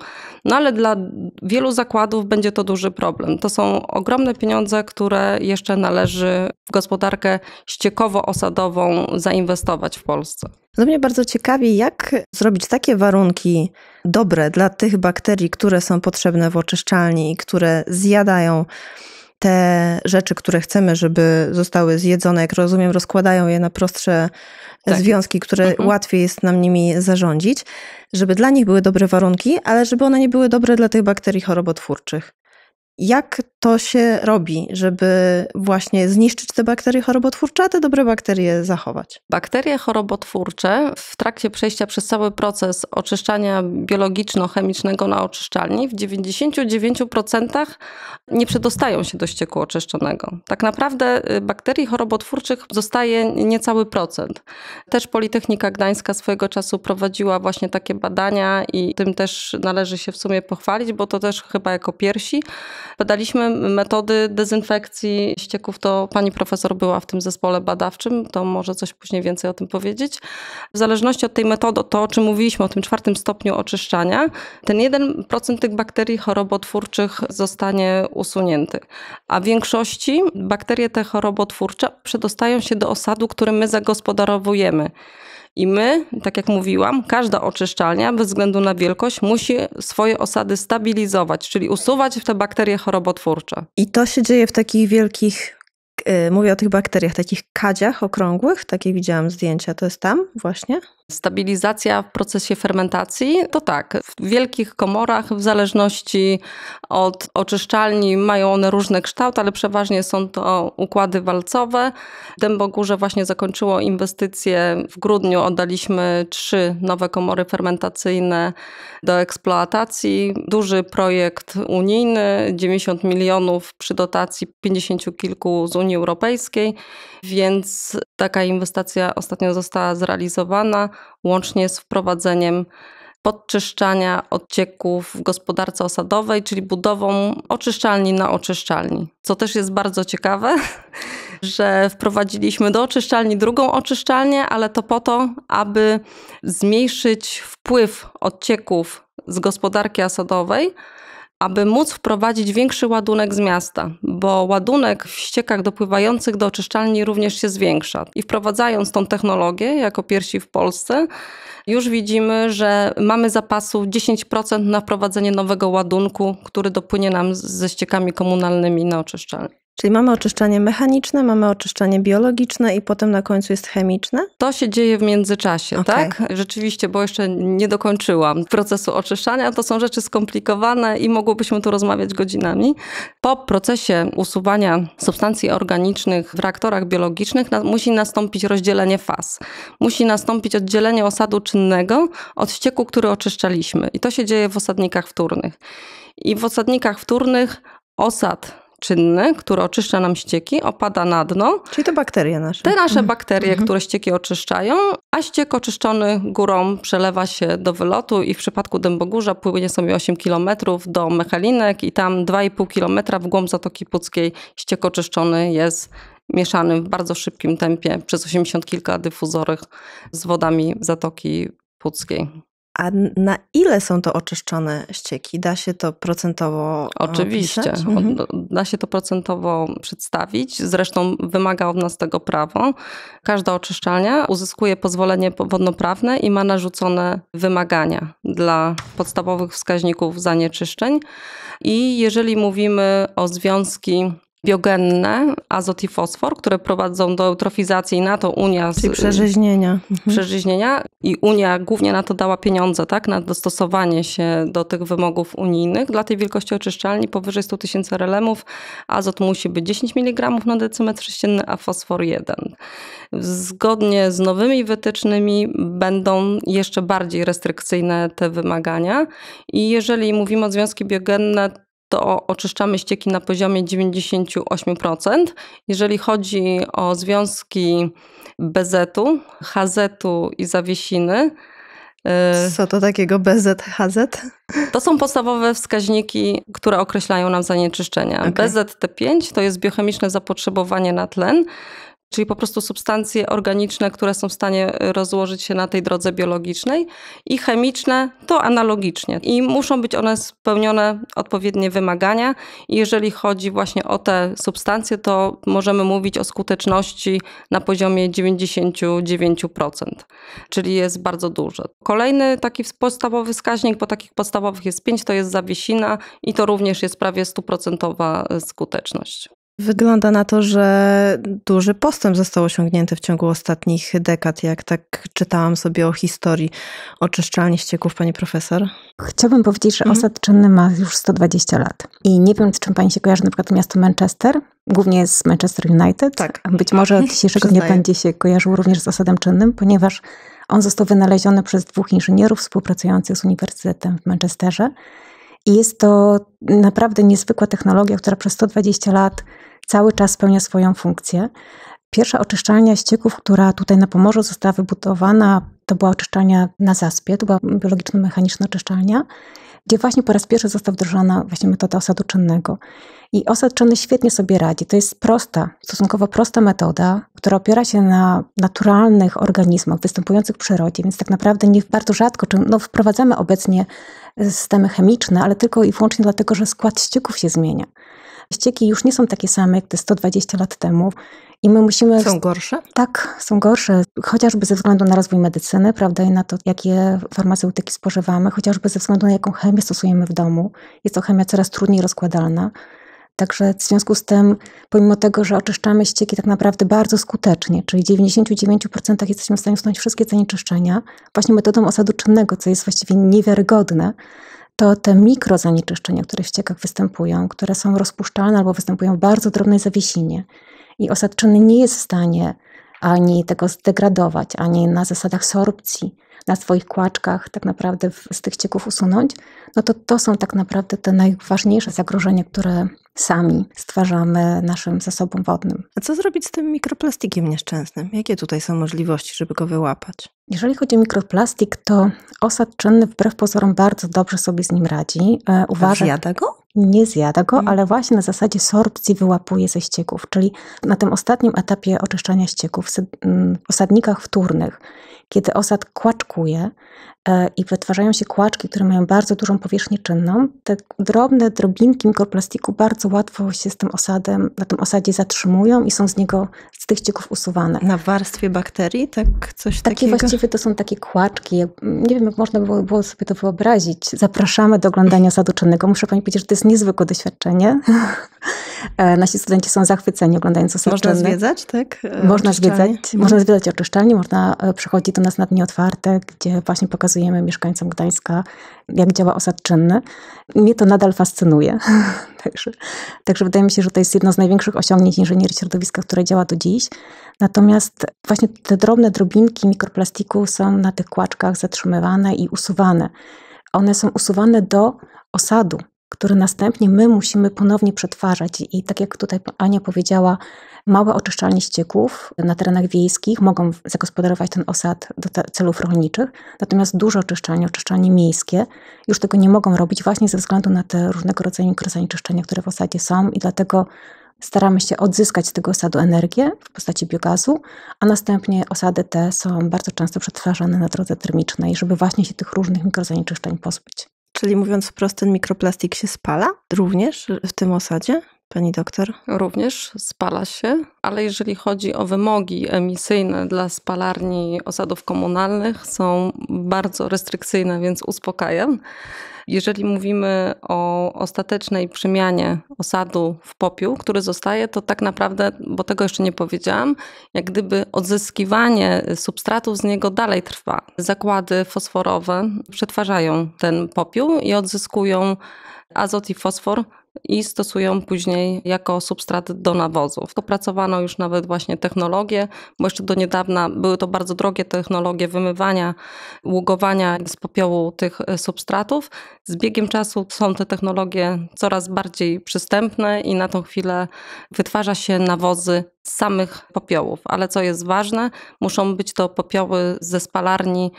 No ale dla wielu zakładów będzie będzie to duży problem. To są ogromne pieniądze, które jeszcze należy w gospodarkę ściekowo-osadową zainwestować w Polsce. To no mnie bardzo ciekawi, jak zrobić takie warunki dobre dla tych bakterii, które są potrzebne w oczyszczalni i które zjadają te rzeczy, które chcemy, żeby zostały zjedzone, jak rozumiem, rozkładają je na prostsze tak. związki, które mhm. łatwiej jest nam nimi zarządzić, żeby dla nich były dobre warunki, ale żeby one nie były dobre dla tych bakterii chorobotwórczych. Jak to się robi, żeby właśnie zniszczyć te bakterie chorobotwórcze, a te dobre bakterie zachować? Bakterie chorobotwórcze w trakcie przejścia przez cały proces oczyszczania biologiczno-chemicznego na oczyszczalni w 99% nie przedostają się do ścieku oczyszczonego. Tak naprawdę y, bakterii chorobotwórczych zostaje niecały procent. Też Politechnika Gdańska swojego czasu prowadziła właśnie takie badania i tym też należy się w sumie pochwalić, bo to też chyba jako pierwsi badaliśmy metody dezynfekcji ścieków, to pani profesor była w tym zespole badawczym, to może coś później więcej o tym powiedzieć. W zależności od tej metody, to o czym mówiliśmy, o tym czwartym stopniu oczyszczania, ten 1% tych bakterii chorobotwórczych zostanie usunięty. A w większości bakterie te chorobotwórcze przedostają się do osadu, który my zagospodarowujemy. I my, tak jak mówiłam, każda oczyszczalnia bez względu na wielkość musi swoje osady stabilizować, czyli usuwać te bakterie chorobotwórcze. I to się dzieje w takich wielkich Y, mówię o tych bakteriach, takich kadziach okrągłych, takie widziałam zdjęcia, to jest tam właśnie? Stabilizacja w procesie fermentacji, to tak. W wielkich komorach, w zależności od oczyszczalni, mają one różny kształt, ale przeważnie są to układy walcowe. Dębogórze właśnie zakończyło inwestycje. W grudniu oddaliśmy trzy nowe komory fermentacyjne do eksploatacji. Duży projekt unijny, 90 milionów przy dotacji 50 kilku z Unii Unii Europejskiej, więc taka inwestycja ostatnio została zrealizowana łącznie z wprowadzeniem podczyszczania odcieków w gospodarce osadowej, czyli budową oczyszczalni na oczyszczalni. Co też jest bardzo ciekawe, że wprowadziliśmy do oczyszczalni drugą oczyszczalnię, ale to po to, aby zmniejszyć wpływ odcieków z gospodarki osadowej aby móc wprowadzić większy ładunek z miasta, bo ładunek w ściekach dopływających do oczyszczalni również się zwiększa. I wprowadzając tą technologię jako pierwsi w Polsce, już widzimy, że mamy zapasu 10% na wprowadzenie nowego ładunku, który dopłynie nam ze ściekami komunalnymi na oczyszczalnię. Czyli mamy oczyszczanie mechaniczne, mamy oczyszczanie biologiczne i potem na końcu jest chemiczne? To się dzieje w międzyczasie, okay. tak? Rzeczywiście, bo jeszcze nie dokończyłam procesu oczyszczania. To są rzeczy skomplikowane i mogłobyśmy tu rozmawiać godzinami. Po procesie usuwania substancji organicznych w reaktorach biologicznych na, musi nastąpić rozdzielenie faz. Musi nastąpić oddzielenie osadu czynnego od ścieku, który oczyszczaliśmy. I to się dzieje w osadnikach wtórnych. I w osadnikach wtórnych osad czynny, który oczyszcza nam ścieki, opada na dno. Czyli to bakterie nasze. Te nasze mhm. bakterie, mhm. które ścieki oczyszczają, a ściek oczyszczony górą przelewa się do wylotu i w przypadku Dębogórza płynie sobie 8 km do Mechalinek i tam 2,5 km w głąb Zatoki Puckiej ściek oczyszczony jest mieszany w bardzo szybkim tempie przez 80 kilka dyfuzorych z wodami Zatoki Puckiej. A na ile są to oczyszczone ścieki? Da się to procentowo. Oczywiście, mhm. da się to procentowo przedstawić. Zresztą wymaga od nas tego prawo. Każda oczyszczalnia uzyskuje pozwolenie wodnoprawne i ma narzucone wymagania dla podstawowych wskaźników zanieczyszczeń. I jeżeli mówimy o związki biogenne, azot i fosfor, które prowadzą do eutrofizacji na to Unia... Z, Czyli przeżyźnienia. Mhm. Przeżyźnienia i Unia głównie na to dała pieniądze, tak, na dostosowanie się do tych wymogów unijnych. Dla tej wielkości oczyszczalni powyżej 100 tysięcy relemów azot musi być 10 mg na decymetr sześcienny, a fosfor 1. Zgodnie z nowymi wytycznymi będą jeszcze bardziej restrykcyjne te wymagania i jeżeli mówimy o związki biogenne, to oczyszczamy ścieki na poziomie 98%. Jeżeli chodzi o związki bezetu, hazetu i zawiesiny, y, co to takiego BZHZ? To są podstawowe wskaźniki, które określają nam zanieczyszczenia. Okay. BZT5 to jest biochemiczne zapotrzebowanie na tlen, czyli po prostu substancje organiczne, które są w stanie rozłożyć się na tej drodze biologicznej, i chemiczne to analogicznie. I muszą być one spełnione odpowiednie wymagania. I jeżeli chodzi właśnie o te substancje, to możemy mówić o skuteczności na poziomie 99%, czyli jest bardzo duże. Kolejny taki podstawowy wskaźnik, bo takich podstawowych jest 5, to jest zawiesina i to również jest prawie stuprocentowa skuteczność. Wygląda na to, że duży postęp został osiągnięty w ciągu ostatnich dekad, jak tak czytałam sobie o historii oczyszczalni ścieków, pani profesor. Chciałabym powiedzieć, że mhm. osad czynny ma już 120 lat. I nie wiem, z czym pani się kojarzy, na przykład miasto Manchester, głównie z Manchester United. Tak. Być może od dzisiejszego dnia będzie się kojarzył również z osadem czynnym, ponieważ on został wynaleziony przez dwóch inżynierów współpracujących z Uniwersytetem w Manchesterze. I jest to naprawdę niezwykła technologia, która przez 120 lat cały czas spełnia swoją funkcję. Pierwsza oczyszczalnia ścieków, która tutaj na Pomorzu została wybudowana, to była oczyszczalnia na Zaspie, to była biologiczno-mechaniczna oczyszczalnia gdzie właśnie po raz pierwszy została wdrożona właśnie metoda osadu czynnego. I osad czynny świetnie sobie radzi. To jest prosta, stosunkowo prosta metoda, która opiera się na naturalnych organizmach występujących w przyrodzie, więc tak naprawdę nie bardzo rzadko, czy, no, wprowadzamy obecnie systemy chemiczne, ale tylko i wyłącznie dlatego, że skład ścieków się zmienia ścieki już nie są takie same jak te 120 lat temu. I my musimy. Są gorsze? Tak, są gorsze. Chociażby ze względu na rozwój medycyny, prawda, i na to, jakie farmaceutyki spożywamy, chociażby ze względu na jaką chemię stosujemy w domu. Jest to chemia coraz trudniej rozkładalna. Także w związku z tym, pomimo tego, że oczyszczamy ścieki tak naprawdę bardzo skutecznie, czyli w 99% jesteśmy w stanie usunąć wszystkie zanieczyszczenia, właśnie metodą osadu czynnego, co jest właściwie niewiarygodne, to te mikrozanieczyszczenia, które w ściekach występują, które są rozpuszczalne albo występują w bardzo drobnej zawiesinie. I osad nie jest w stanie ani tego zdegradować, ani na zasadach sorpcji, na swoich kłaczkach tak naprawdę z tych ścieków usunąć, no to to są tak naprawdę te najważniejsze zagrożenia, które sami stwarzamy naszym zasobom wodnym. A co zrobić z tym mikroplastikiem nieszczęsnym? Jakie tutaj są możliwości, żeby go wyłapać? Jeżeli chodzi o mikroplastik, to osad czynny wbrew pozorom bardzo dobrze sobie z nim radzi. E, uważa... Zjada go? Nie zjada go, ale właśnie na zasadzie sorpcji wyłapuje ze ścieków, czyli na tym ostatnim etapie oczyszczania ścieków, w osadnikach wtórnych, kiedy osad kłaczkuje e, i wytwarzają się kłaczki, które mają bardzo dużą powierzchnię czynną, te drobne drobinki mikroplastiku bardzo bardzo łatwo się z tym osadem, na tym osadzie zatrzymują i są z niego, z tych ścieków usuwane. Na warstwie bakterii, tak coś takie takiego? Takie właściwie to są takie kłaczki. Nie wiem, jak można by było sobie to wyobrazić. Zapraszamy do oglądania zaduczonego. Muszę pani powiedzieć, że to jest niezwykłe doświadczenie. E, nasi studenci są zachwyceni oglądając osad Można zwiedzać, tak? E, można zwiedzać, można zwiedzać oczyszczalnie, można e, przychodzić do nas na dni otwarte, gdzie właśnie pokazujemy mieszkańcom Gdańska, jak działa osad czynny. Mnie to nadal fascynuje. także, także wydaje mi się, że to jest jedno z największych osiągnięć inżynierii środowiska, które działa do dziś. Natomiast właśnie te drobne drobinki mikroplastiku są na tych kłaczkach zatrzymywane i usuwane. One są usuwane do osadu, który następnie my musimy ponownie przetwarzać. I tak jak tutaj Ania powiedziała, małe oczyszczalnie ścieków na terenach wiejskich mogą zagospodarować ten osad do celów rolniczych, natomiast duże oczyszczalnie, oczyszczalnie miejskie już tego nie mogą robić właśnie ze względu na te różnego rodzaju mikrozanieczyszczenia, które w osadzie są i dlatego staramy się odzyskać z tego osadu energię w postaci biogazu, a następnie osady te są bardzo często przetwarzane na drodze termicznej, żeby właśnie się tych różnych mikrozanieczyszczeń pozbyć. Czyli mówiąc wprost, ten mikroplastik się spala również w tym osadzie? Pani doktor? Również spala się, ale jeżeli chodzi o wymogi emisyjne dla spalarni osadów komunalnych, są bardzo restrykcyjne, więc uspokajam. Jeżeli mówimy o ostatecznej przemianie osadu w popiół, który zostaje, to tak naprawdę, bo tego jeszcze nie powiedziałam, jak gdyby odzyskiwanie substratów z niego dalej trwa. Zakłady fosforowe przetwarzają ten popiół i odzyskują azot i fosfor i stosują później jako substrat do nawozów. Opracowano już nawet właśnie technologie, bo jeszcze do niedawna były to bardzo drogie technologie wymywania, ługowania z popiołu tych e, substratów. Z biegiem czasu są te technologie coraz bardziej przystępne i na tą chwilę wytwarza się nawozy z samych popiołów. Ale co jest ważne, muszą być to popioły ze spalarni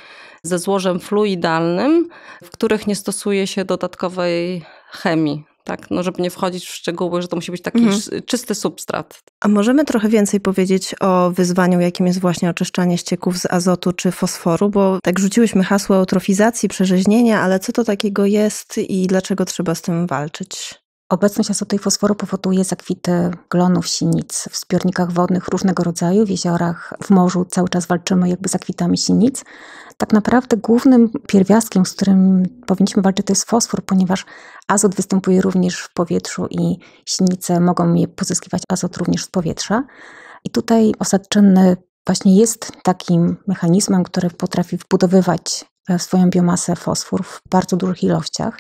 ze złożem fluidalnym, w których nie stosuje się dodatkowej chemii tak? No, żeby nie wchodzić w szczegóły, że to musi być taki mhm. czysty substrat. A możemy trochę więcej powiedzieć o wyzwaniu, jakim jest właśnie oczyszczanie ścieków z azotu czy fosforu, bo tak rzuciłyśmy hasło eutrofizacji, przerzeźnienia, ale co to takiego jest i dlaczego trzeba z tym walczyć? Obecność azotu i fosforu powoduje zakwity glonów sinic w zbiornikach wodnych różnego rodzaju, w jeziorach, w morzu cały czas walczymy jakby z akwitami sinic. Tak naprawdę głównym pierwiastkiem, z którym powinniśmy walczyć, to jest fosfor, ponieważ azot występuje również w powietrzu i sinice mogą je pozyskiwać azot również z powietrza. I tutaj osadczynny właśnie jest takim mechanizmem, który potrafi wbudowywać e, w swoją biomasę fosfor w bardzo dużych ilościach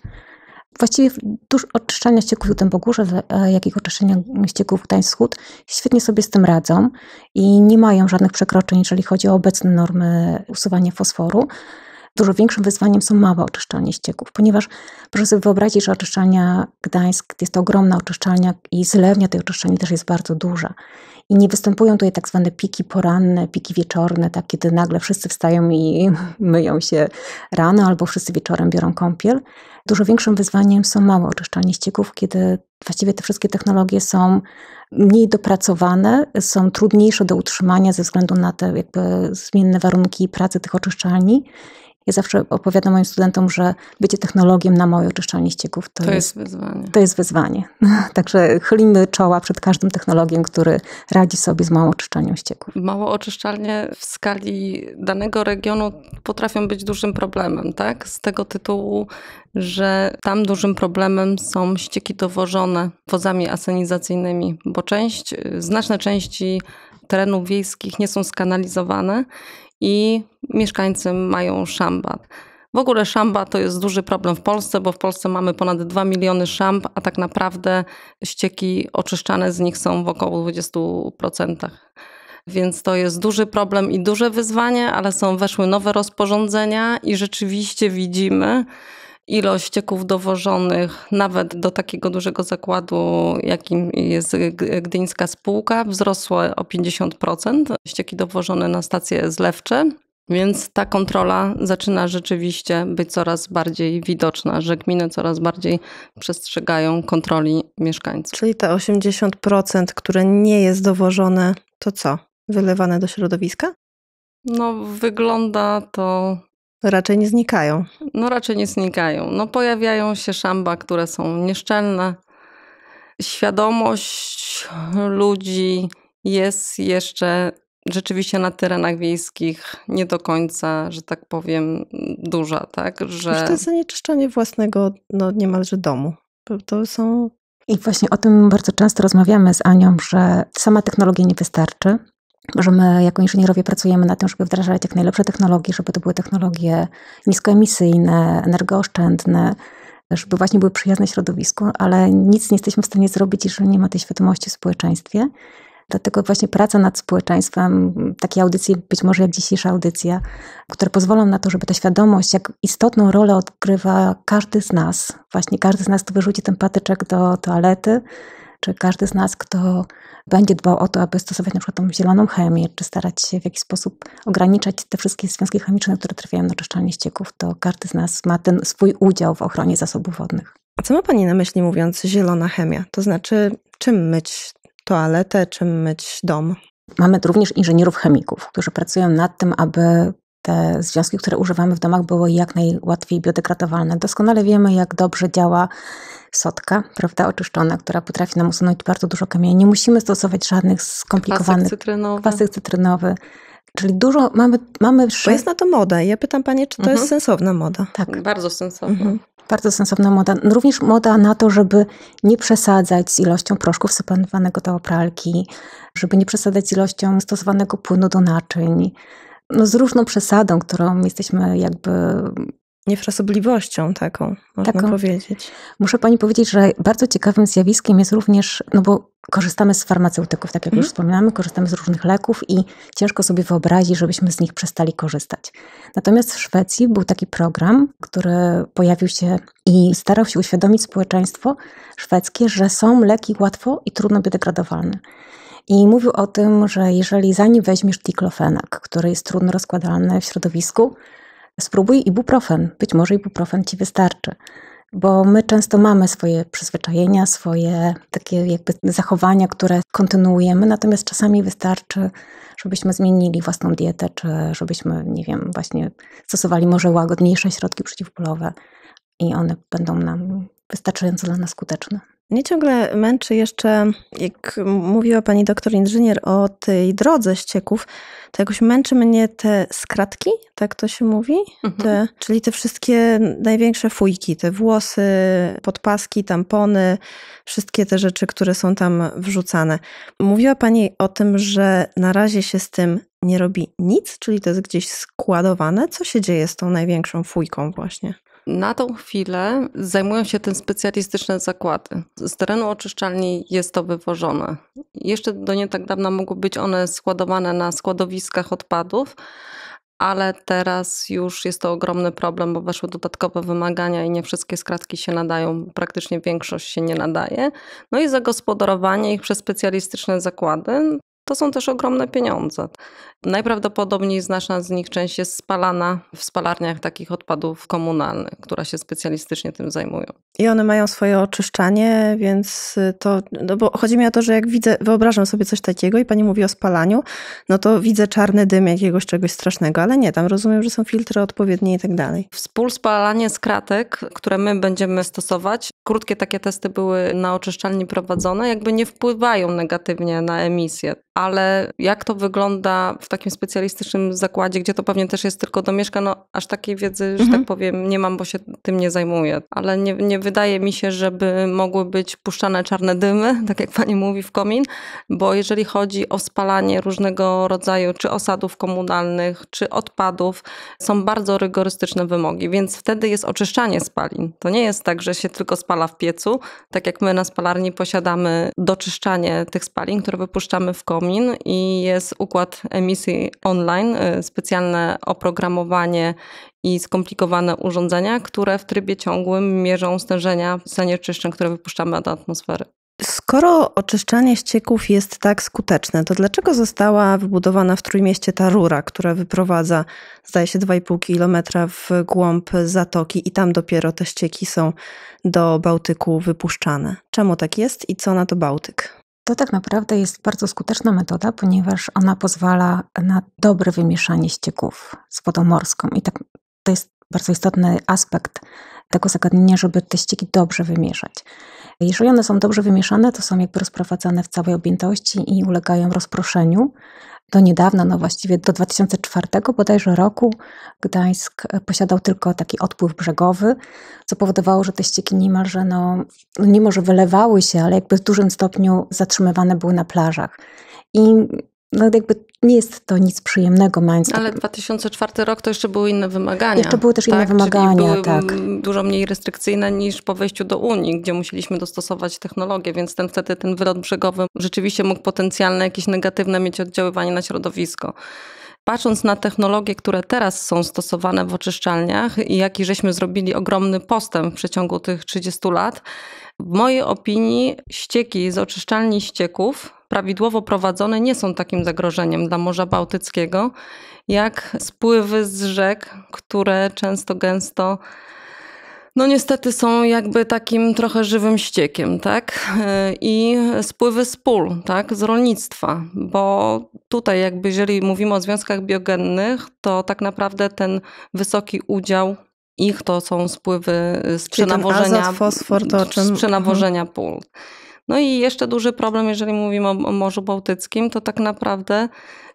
właściwie tuż oczyszczania ścieków w Dębogórze, e, jak i oczyszczenia ścieków Gdańsk Wschód, świetnie sobie z tym radzą i nie mają żadnych przekroczeń, jeżeli chodzi o obecne normy usuwania fosforu. Dużo większym wyzwaniem są małe oczyszczalnie ścieków, ponieważ proszę sobie wyobrazić, że oczyszczalnia Gdańsk jest to ogromna oczyszczalnia i zlewnia tej oczyszczalni też jest bardzo duża. I nie występują tutaj tak zwane piki poranne, piki wieczorne, tak kiedy nagle wszyscy wstają i myją się rano albo wszyscy wieczorem biorą kąpiel. Dużo większym wyzwaniem są małe oczyszczalnie ścieków, kiedy właściwie te wszystkie technologie są mniej dopracowane, są trudniejsze do utrzymania ze względu na te jakby zmienne warunki pracy tych oczyszczalni ja zawsze opowiadam moim studentom, że bycie technologiem na moje oczyszczalni ścieków to, to jest, jest, wyzwanie. To jest wyzwanie. Także chylimy czoła przed każdym technologiem, który radzi sobie z małą oczyszczalnią ścieków. Mało oczyszczalnie w skali danego regionu potrafią być dużym problemem, tak? Z tego tytułu, że tam dużym problemem są ścieki dowożone wozami asenizacyjnymi, bo część, znaczne części terenów wiejskich nie są skanalizowane i mieszkańcy mają szambat. W ogóle szamba to jest duży problem w Polsce, bo w Polsce mamy ponad 2 miliony szamb, a tak naprawdę ścieki oczyszczane z nich są w około 20%. Więc to jest duży problem i duże wyzwanie, ale są weszły nowe rozporządzenia i rzeczywiście widzimy, ilość ścieków dowożonych nawet do takiego dużego zakładu, jakim jest gdyńska spółka, wzrosła o 50%. Ścieki dowożone na stacje zlewcze. Więc ta kontrola zaczyna rzeczywiście być coraz bardziej widoczna, że gminy coraz bardziej przestrzegają kontroli mieszkańców. Czyli te 80%, które nie jest dowożone, to co? Wylewane do środowiska? No, wygląda to Raczej nie znikają. No raczej nie znikają. No pojawiają się szamba, które są nieszczelne. Świadomość ludzi jest jeszcze rzeczywiście na terenach wiejskich nie do końca, że tak powiem, duża, tak? Że... to jest zanieczyszczenie własnego no, niemalże domu. To są... I właśnie o tym bardzo często rozmawiamy z Anią, że sama technologia nie wystarczy, że my jako inżynierowie pracujemy na tym, żeby wdrażać jak najlepsze technologie, żeby to były technologie niskoemisyjne, energooszczędne, żeby właśnie były przyjazne środowisku, ale nic nie jesteśmy w stanie zrobić, jeżeli nie ma tej świadomości w społeczeństwie. Dlatego właśnie praca nad społeczeństwem, takie audycje, być może jak dzisiejsza audycja, które pozwolą na to, żeby ta świadomość, jak istotną rolę odgrywa każdy z nas. Właśnie każdy z nas, kto wyrzuci ten patyczek do toalety, czy każdy z nas, kto będzie dbał o to, aby stosować na przykład tą zieloną chemię, czy starać się w jakiś sposób ograniczać te wszystkie związki chemiczne, które trafiają na oczyszczalnie ścieków, to każdy z nas ma ten swój udział w ochronie zasobów wodnych. A co ma Pani na myśli mówiąc zielona chemia? To znaczy, czym myć toaletę, czym myć dom? Mamy również inżynierów chemików, którzy pracują nad tym, aby te związki, które używamy w domach, były jak najłatwiej biodegradowalne. Doskonale wiemy, jak dobrze działa sotka, prawda, oczyszczona, która potrafi nam usunąć bardzo dużo kamieni. Nie musimy stosować żadnych skomplikowanych... Kwasek cytrynowy. Kwasek cytrynowy. Czyli dużo mamy, mamy To jest na to moda. Ja pytam Panie, czy to mhm. jest sensowna moda? Tak. Bardzo sensowna. Mhm. Bardzo sensowna moda. Również moda na to, żeby nie przesadzać z ilością proszku wsypywanego do opralki, żeby nie przesadzać z ilością stosowanego płynu do naczyń. No z różną przesadą, którą jesteśmy jakby niefrasobliwością taką, można taką. powiedzieć. Muszę pani powiedzieć, że bardzo ciekawym zjawiskiem jest również, no bo korzystamy z farmaceutyków, tak jak już mhm. wspomniałam, korzystamy z różnych leków i ciężko sobie wyobrazić, żebyśmy z nich przestali korzystać. Natomiast w Szwecji był taki program, który pojawił się i starał się uświadomić społeczeństwo szwedzkie, że są leki łatwo i trudno biodegradowalne. I mówił o tym, że jeżeli zanim weźmiesz diklofenak, który jest trudno rozkładalny w środowisku, spróbuj ibuprofen. Być może ibuprofen ci wystarczy. Bo my często mamy swoje przyzwyczajenia, swoje takie jakby zachowania, które kontynuujemy, natomiast czasami wystarczy, żebyśmy zmienili własną dietę, czy żebyśmy, nie wiem, właśnie stosowali może łagodniejsze środki przeciwbólowe i one będą nam wystarczająco dla nas skuteczne. Mnie ciągle męczy jeszcze, jak mówiła pani doktor inżynier o tej drodze ścieków, to jakoś męczy mnie te skratki, tak to się mówi, mhm. te, czyli te wszystkie największe fujki, te włosy, podpaski, tampony, wszystkie te rzeczy, które są tam wrzucane. Mówiła pani o tym, że na razie się z tym nie robi nic, czyli to jest gdzieś składowane. Co się dzieje z tą największą fujką właśnie? Na tą chwilę zajmują się tym specjalistyczne zakłady. Z terenu oczyszczalni jest to wywożone. Jeszcze do nie tak dawna mogły być one składowane na składowiskach odpadów, ale teraz już jest to ogromny problem, bo weszły dodatkowe wymagania i nie wszystkie składki się nadają, praktycznie większość się nie nadaje. No i zagospodarowanie ich przez specjalistyczne zakłady to są też ogromne pieniądze. Najprawdopodobniej znaczna z nich część jest spalana w spalarniach takich odpadów komunalnych, która się specjalistycznie tym zajmują. I one mają swoje oczyszczanie, więc y, to. No bo chodzi mi o to, że jak widzę, wyobrażam sobie coś takiego i pani mówi o spalaniu, no to widzę czarny dym jakiegoś czegoś strasznego, ale nie, tam rozumiem, że są filtry odpowiednie i tak dalej. Współspalanie z kratek, które my będziemy stosować, krótkie takie testy były na oczyszczalni prowadzone, jakby nie wpływają negatywnie na emisję ale jak to wygląda w takim specjalistycznym zakładzie, gdzie to pewnie też jest tylko domieszka, no aż takiej wiedzy, mhm. że tak mhm. powiem, nie mam, bo się tym nie zajmuję. Ale nie, nie wydaje mi się, żeby mogły być puszczane czarne dymy, tak jak pani mówi, w komin, bo jeżeli chodzi o spalanie różnego rodzaju czy osadów komunalnych, czy odpadów, są bardzo rygorystyczne wymogi, więc wtedy jest oczyszczanie spalin. To nie jest tak, że się tylko spala w piecu, tak jak my na spalarni posiadamy doczyszczanie tych spalin, które wypuszczamy w komin, komin i jest układ emisji online, y, specjalne oprogramowanie i skomplikowane urządzenia, które w trybie ciągłym mierzą stężenia zanieczyszczeń, które wypuszczamy do atmosfery. Skoro oczyszczanie ścieków jest tak skuteczne, to dlaczego została wybudowana w Trójmieście ta rura, która wyprowadza, zdaje się, 2,5 kilometra w głąb zatoki i tam dopiero te ścieki są do Bałtyku wypuszczane? Czemu tak jest i co na to Bałtyk? To tak naprawdę jest bardzo skuteczna metoda, ponieważ ona pozwala na dobre wymieszanie ścieków z wodą morską. I tak to jest bardzo istotny aspekt tego zagadnienia, żeby te ścieki dobrze wymieszać. Jeżeli one są dobrze wymieszane, to są jakby rozprowadzane w całej objętości i ulegają rozproszeniu, do niedawna, no właściwie do 2004 bodajże roku, Gdańsk e, posiadał tylko taki odpływ brzegowy, co powodowało, że te ścieki niemalże, no, no mimo że wylewały się, ale jakby w dużym stopniu zatrzymywane były na plażach. I no jakby nie jest to nic przyjemnego, mając... Ale 2004 tak- rok to jeszcze były inne wymagania. Jeszcze były też tak? inne wymagania, Czyli były tak. dużo mniej restrykcyjne niż po wejściu do Unii, gdzie musieliśmy dostosować technologię, więc ten wtedy ten wylot brzegowy rzeczywiście mógł potencjalne jakieś negatywne mieć oddziaływanie na środowisko. Patrząc na technologie, które teraz są stosowane w oczyszczalniach i jaki żeśmy zrobili ogromny postęp w przeciągu tych 30 lat, w mojej opinii ścieki z oczyszczalni ścieków prawidłowo prowadzone nie są takim zagrożeniem dla Morza Bałtyckiego, jak spływy z rzek, które często gęsto no niestety są jakby takim trochę żywym ściekiem, tak? I spływy z pól, tak? Z rolnictwa, bo tutaj jakby jeżeli mówimy o związkach biogennych, to tak naprawdę ten wysoki udział ich to są spływy z przenawożenia, azot, fosfor, to czym... z przenawożenia mhm. pól. No i jeszcze duży problem, jeżeli mówimy o Morzu Bałtyckim, to tak naprawdę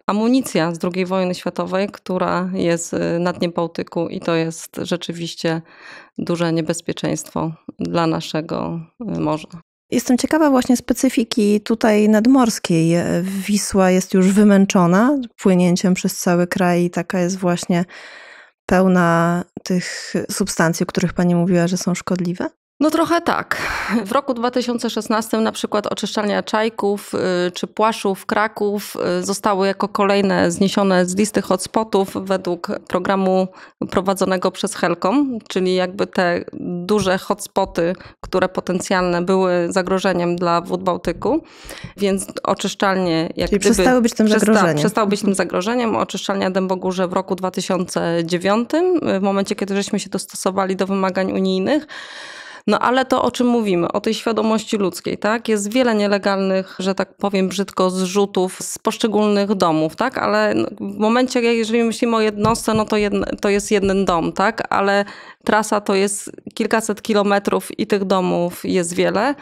amunicja z II wojny światowej, która jest y, na dnie Bałtyku i to jest rzeczywiście duże niebezpieczeństwo dla naszego y, morza. Jestem ciekawa właśnie specyfiki tutaj nadmorskiej. Wisła jest już wymęczona płynięciem przez cały kraj i taka jest właśnie pełna tych substancji, o których Pani mówiła, że są szkodliwe? No trochę tak. W roku 2016 na przykład oczyszczalnia Czajków y, czy Płaszów, Kraków y, zostały jako kolejne zniesione z listy hotspotów według programu prowadzonego przez Helkom, czyli jakby te duże hotspoty, które potencjalne były zagrożeniem dla wód Bałtyku. Więc oczyszczalnie... Jak czyli gdyby, przestały być tym przesta zagrożeniem. Przestały być tym mhm. zagrożeniem. Oczyszczalnia Dębogórze w roku 2009, y, w momencie kiedy żeśmy się dostosowali do wymagań unijnych, no ale to, o czym mówimy, o tej świadomości ludzkiej, tak? Jest wiele nielegalnych, że tak powiem brzydko, zrzutów z poszczególnych domów, tak? Ale no, w momencie, jeżeli myślimy o jednostce, no to, jedno, to jest jeden dom, tak? Ale trasa to jest kilkaset kilometrów i tych domów jest wiele.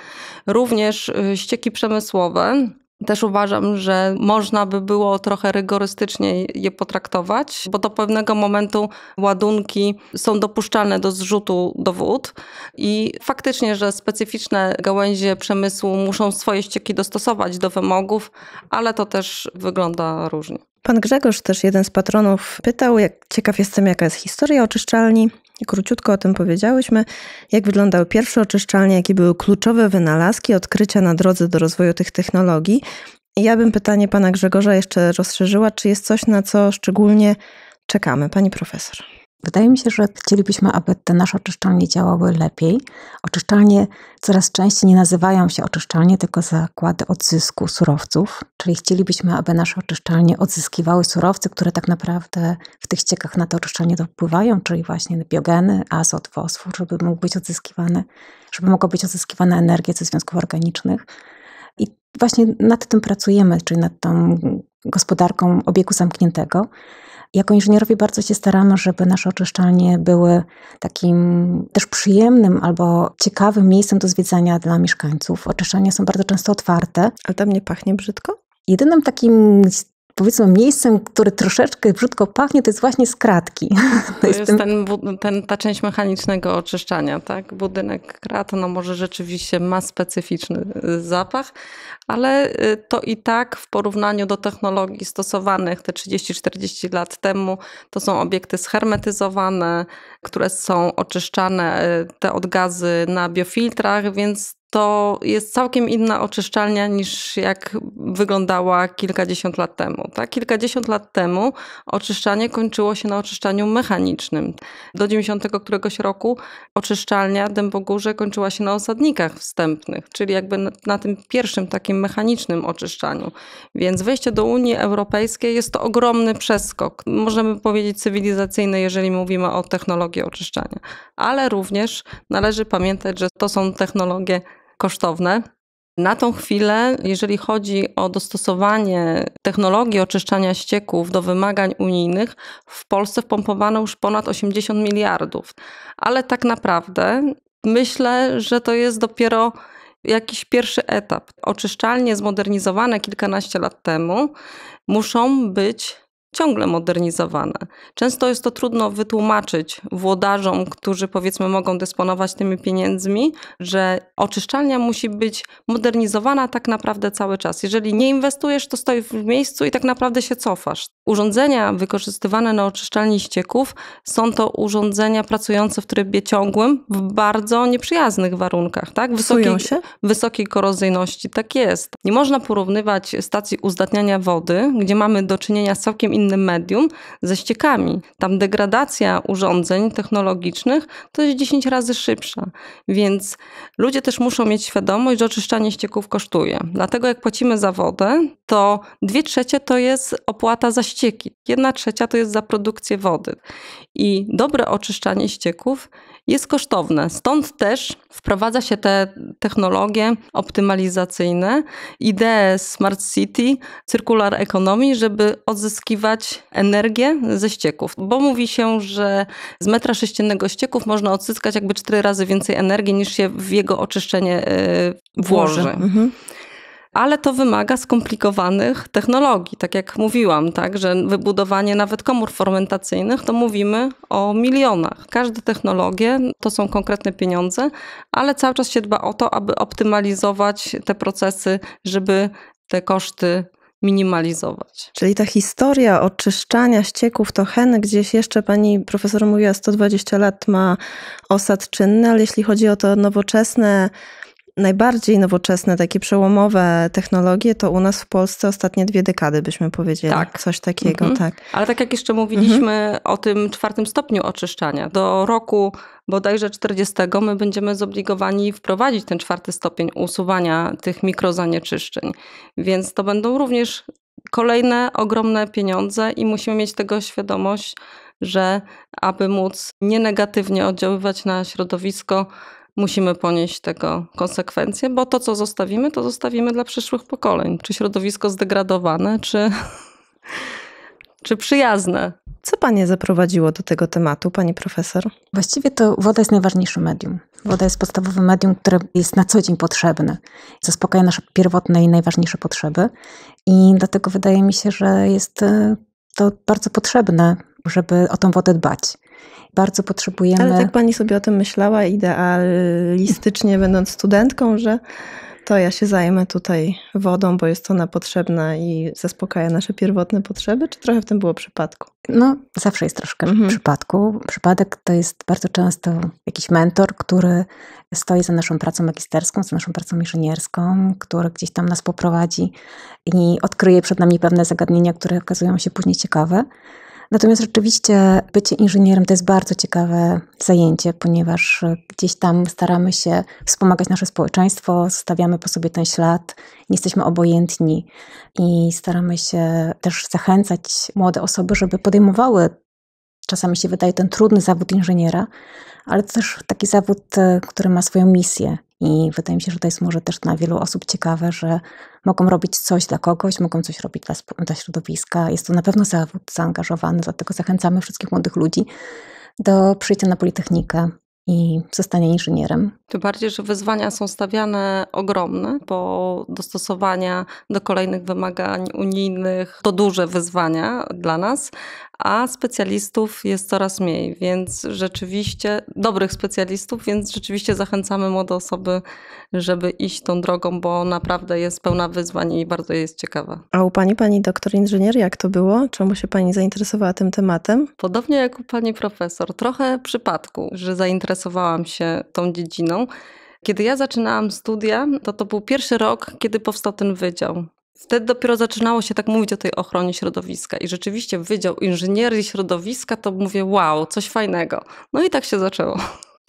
Również y, ścieki przemysłowe też uważam, że można by było trochę rygorystycznie je potraktować, bo do pewnego momentu ładunki są dopuszczalne do zrzutu do wód i faktycznie, że specyficzne gałęzie przemysłu muszą swoje ścieki dostosować do wymogów, ale to też wygląda różnie. Pan Grzegorz, też jeden z patronów, pytał, jak ciekaw jestem, jaka jest historia oczyszczalni. Króciutko o tym powiedziałyśmy, jak wyglądały pierwsze oczyszczalnie, jakie były kluczowe wynalazki, odkrycia na drodze do rozwoju tych technologii. Ja bym pytanie pana Grzegorza jeszcze rozszerzyła, czy jest coś, na co szczególnie czekamy, pani profesor? Wydaje mi się, że chcielibyśmy, aby te nasze oczyszczalnie działały lepiej. Oczyszczalnie coraz częściej nie nazywają się oczyszczalnie, tylko zakłady odzysku surowców, czyli chcielibyśmy, aby nasze oczyszczalnie odzyskiwały surowce, które tak naprawdę w tych ściekach na te oczyszczalnie dopływają, czyli właśnie biogeny, azot, fosfor, żeby mógł być odzyskiwany, żeby mogła być odzyskiwana energia ze związków organicznych. I właśnie nad tym pracujemy, czyli nad tą gospodarką obiegu zamkniętego. Jako inżynierowie bardzo się staramy, żeby nasze oczyszczalnie były takim też przyjemnym albo ciekawym miejscem do zwiedzania dla mieszkańców. Oczyszczalnie są bardzo często otwarte. Ale tam nie pachnie brzydko? Jedynym takim powiedzmy miejscem, które troszeczkę brzydko pachnie, to jest właśnie skratki. To, to jest, ten... Ten, ten, ta część mechanicznego oczyszczania, tak? Budynek krat, no może rzeczywiście ma specyficzny y, zapach, ale y, to i tak w porównaniu do technologii stosowanych te 30-40 lat temu, to są obiekty schermetyzowane które są oczyszczane e, te odgazy na biofiltrach, więc to jest całkiem inna oczyszczalnia niż jak wyglądała kilkadziesiąt lat temu. Tak? Kilkadziesiąt lat temu oczyszczanie kończyło się na oczyszczaniu mechanicznym. Do 90 któregoś roku oczyszczalnia Dębogórze kończyła się na osadnikach wstępnych, czyli jakby na, na tym pierwszym takim mechanicznym oczyszczaniu. Więc wejście do Unii Europejskiej jest to ogromny przeskok. Możemy powiedzieć cywilizacyjny, jeżeli mówimy o technologii technologie oczyszczania. Ale również należy pamiętać, że to są technologie kosztowne. Na tą chwilę, jeżeli chodzi o dostosowanie technologii oczyszczania ścieków do wymagań unijnych, w Polsce wpompowano już ponad 80 miliardów. Ale tak naprawdę myślę, że to jest dopiero jakiś pierwszy etap. Oczyszczalnie zmodernizowane kilkanaście lat temu muszą być ciągle modernizowane. Często jest to trudno wytłumaczyć włodarzom, którzy powiedzmy mogą dysponować tymi pieniędzmi, że oczyszczalnia musi być modernizowana tak naprawdę cały czas. Jeżeli nie inwestujesz, to stoi w miejscu i tak naprawdę się cofasz. Urządzenia wykorzystywane na oczyszczalni ścieków są to urządzenia pracujące w trybie ciągłym w bardzo nieprzyjaznych warunkach, tak? Wysokiej, się? wysokiej korozyjności. Tak jest. Nie można porównywać stacji uzdatniania wody, gdzie mamy do czynienia z całkiem innym medium ze ściekami. Tam degradacja urządzeń technologicznych to jest 10 razy szybsza. Więc ludzie też muszą mieć świadomość, że oczyszczanie ścieków kosztuje. Dlatego jak płacimy za wodę, to 2 trzecie to jest opłata za ścieki, 1 trzecia to jest za produkcję wody. I dobre oczyszczanie ścieków jest kosztowne. Stąd też wprowadza się te technologie optymalizacyjne, idee smart city, circular economy, żeby odzyskiwać energię ze ścieków. Bo mówi się, że z metra sześciennego ścieków można odzyskać jakby cztery razy więcej energii niż się w jego oczyszczenie y, włoży. włoży. Mhm ale to wymaga skomplikowanych technologii, tak jak mówiłam, tak, że wybudowanie nawet komór fermentacyjnych to mówimy o milionach. Każde technologie to są konkretne pieniądze, ale cały czas się dba o to, aby optymalizować te procesy, żeby te koszty minimalizować. Czyli ta historia oczyszczania ścieków to hen gdzieś jeszcze pani profesor mówiła 120 lat ma osad czynny, ale jeśli chodzi o to nowoczesne najbardziej nowoczesne, takie przełomowe technologie to u nas w Polsce ostatnie dwie dekady, byśmy powiedzieli. Tak. Coś takiego, mhm. tak. Ale tak jak jeszcze mówiliśmy mhm. o tym czwartym stopniu oczyszczania, do roku bodajże 40 my będziemy zobligowani wprowadzić ten czwarty stopień usuwania tych mikrozanieczyszczeń. Więc to będą również kolejne ogromne pieniądze i musimy mieć tego świadomość, że aby móc nie negatywnie oddziaływać na środowisko, musimy ponieść tego konsekwencje, bo to, co zostawimy, to zostawimy dla przyszłych pokoleń. Czy środowisko zdegradowane, czy, czy przyjazne. Co Panie zaprowadziło do tego tematu, Pani Profesor? Właściwie to woda jest najważniejszym medium. Woda jest podstawowym medium, które jest na co dzień potrzebne. Zaspokaja nasze pierwotne i najważniejsze potrzeby. I dlatego wydaje mi się, że jest e, to bardzo potrzebne, żeby o tą wodę dbać. Bardzo potrzebujemy. Ale tak pani sobie o tym myślała idealistycznie, będąc studentką, że to ja się zajmę tutaj wodą, bo jest ona potrzebna i zaspokaja nasze pierwotne potrzeby? Czy trochę w tym było przypadku? No, zawsze jest troszkę mhm. przypadku. Przypadek to jest bardzo często jakiś mentor, który stoi za naszą pracą magisterską, za naszą pracą inżynierską, który gdzieś tam nas poprowadzi i odkryje przed nami pewne zagadnienia, które okazują się później ciekawe. Natomiast rzeczywiście bycie inżynierem to jest bardzo ciekawe zajęcie, ponieważ gdzieś tam staramy się wspomagać nasze społeczeństwo, stawiamy po sobie ten ślad, nie jesteśmy obojętni i staramy się też zachęcać młode osoby, żeby podejmowały czasami się wydaje ten trudny zawód inżyniera, ale to też taki zawód, e, który ma swoją misję. I wydaje mi się, że to jest może też dla wielu osób ciekawe, że mogą robić coś dla kogoś, mogą coś robić dla, dla środowiska. Jest to na pewno zawód zaangażowany, dlatego zachęcamy wszystkich młodych ludzi do przyjścia na Politechnikę, i zostanie inżynierem. Tym bardziej, że wyzwania są stawiane ogromne, bo dostosowania do kolejnych wymagań unijnych to duże wyzwania dla nas, a specjalistów jest coraz mniej, więc rzeczywiście, dobrych specjalistów, więc rzeczywiście zachęcamy młode osoby, żeby iść tą drogą, bo naprawdę jest pełna wyzwań i bardzo jest ciekawa. A u pani, pani doktor inżynier, jak to było? Czemu się pani zainteresowała tym tematem? Podobnie jak u pani profesor, trochę przypadku, że zainteresowała zainteresowałam się tą dziedziną. Kiedy ja zaczynałam studia, to to był pierwszy rok, kiedy powstał ten wydział. Wtedy dopiero zaczynało się tak mówić o tej ochronie środowiska. I rzeczywiście Wydział Inżynierii Środowiska to mówię, wow, coś fajnego. No i tak się zaczęło.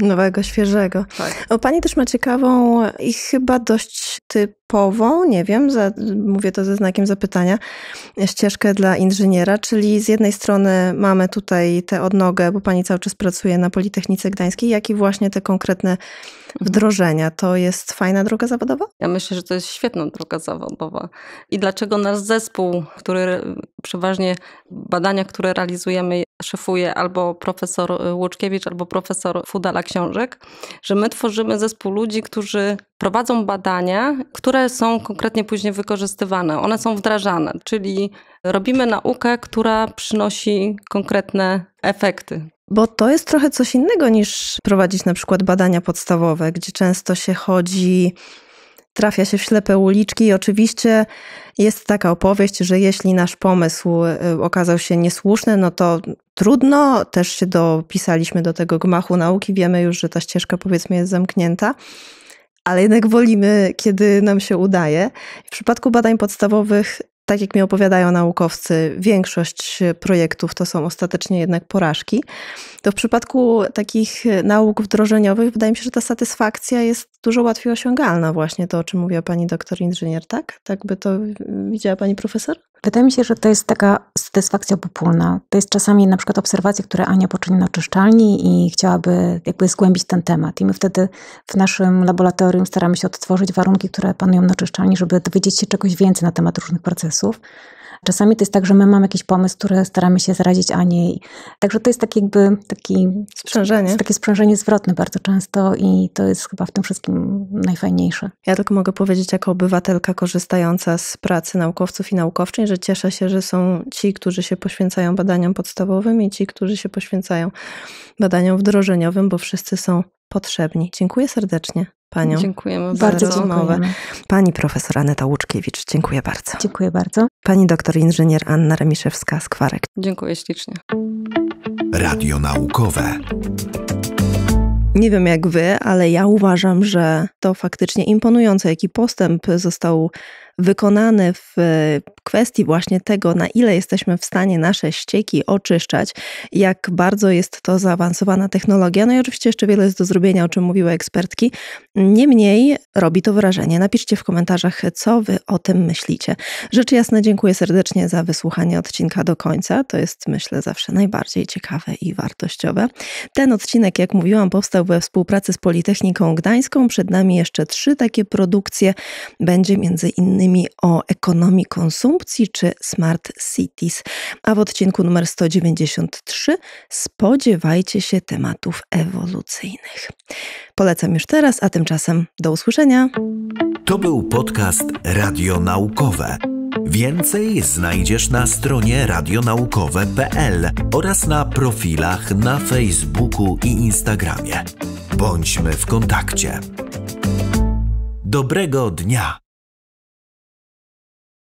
Nowego, świeżego. Tak. O, pani też ma ciekawą i chyba dość typową, nie wiem, za, mówię to ze znakiem zapytania, ścieżkę dla inżyniera, czyli z jednej strony mamy tutaj tę odnogę, bo pani cały czas pracuje na Politechnice Gdańskiej, jak i właśnie te konkretne mhm. wdrożenia. To jest fajna droga zawodowa? Ja myślę, że to jest świetna droga zawodowa. I dlaczego nasz zespół, który przeważnie badania, które realizujemy, szefuje albo profesor y, Łuczkiewicz, albo profesor Fudala Książek, że my tworzymy zespół ludzi, którzy prowadzą badania, które są konkretnie później wykorzystywane. One są wdrażane, czyli robimy naukę, która przynosi konkretne efekty. Bo to jest trochę coś innego niż prowadzić na przykład badania podstawowe, gdzie często się chodzi trafia się w ślepe uliczki i oczywiście jest taka opowieść, że jeśli nasz pomysł y, okazał się niesłuszny, no to trudno, też się dopisaliśmy do tego gmachu nauki, wiemy już, że ta ścieżka powiedzmy jest zamknięta ale jednak wolimy, kiedy nam się udaje. W przypadku badań podstawowych tak jak mi opowiadają naukowcy, większość projektów to są ostatecznie jednak porażki, to w przypadku takich nauk wdrożeniowych wydaje mi się, że ta satysfakcja jest dużo łatwiej osiągalna, właśnie to, o czym mówiła pani doktor inżynier, tak? Tak by to widziała pani profesor? Wydaje mi się, że to jest taka satysfakcja popólna. To jest czasami na przykład obserwacje, które Ania poczyni na czyszczalni i chciałaby jakby zgłębić ten temat. I my wtedy w naszym laboratorium staramy się odtworzyć warunki, które panują na czyszczalni, żeby dowiedzieć się czegoś więcej na temat różnych procesów. Czasami to jest tak, że my mamy jakiś pomysł, który staramy się zaradzić, a nie. Także to jest tak jakby taki sprzężenie. takie sprzężenie zwrotne bardzo często i to jest chyba w tym wszystkim najfajniejsze. Ja tylko mogę powiedzieć jako obywatelka korzystająca z pracy naukowców i naukowczyń, że cieszę się, że są ci, którzy się poświęcają badaniom podstawowym i ci, którzy się poświęcają badaniom wdrożeniowym, bo wszyscy są potrzebni. Dziękuję serdecznie. Panią. Dziękujemy bardzo. bardzo Pani profesor Aneta Łuczkiewicz, dziękuję bardzo. Dziękuję bardzo. Pani doktor inżynier Anna Remiszewska-Skwarek. Dziękuję ślicznie. Radio Naukowe. Nie wiem jak wy, ale ja uważam, że to faktycznie imponujące, jaki postęp został wykonany w kwestii właśnie tego, na ile jesteśmy w stanie nasze ścieki oczyszczać, jak bardzo jest to zaawansowana technologia. No i oczywiście jeszcze wiele jest do zrobienia, o czym mówiły ekspertki. Niemniej robi to wrażenie. Napiszcie w komentarzach, co wy o tym myślicie. Rzecz jasna, dziękuję serdecznie za wysłuchanie odcinka do końca. To jest, myślę, zawsze najbardziej ciekawe i wartościowe. Ten odcinek, jak mówiłam, powstał we współpracy z Politechniką Gdańską. Przed nami jeszcze trzy takie produkcje. Będzie między innymi o ekonomii konsumpcji konsumpcji czy smart cities. A w odcinku numer 193 spodziewajcie się tematów ewolucyjnych. Polecam już teraz, a tymczasem do usłyszenia. To był podcast Radio Naukowe. Więcej znajdziesz na stronie radionaukowe.pl oraz na profilach na Facebooku i Instagramie. Bądźmy w kontakcie. Dobrego dnia!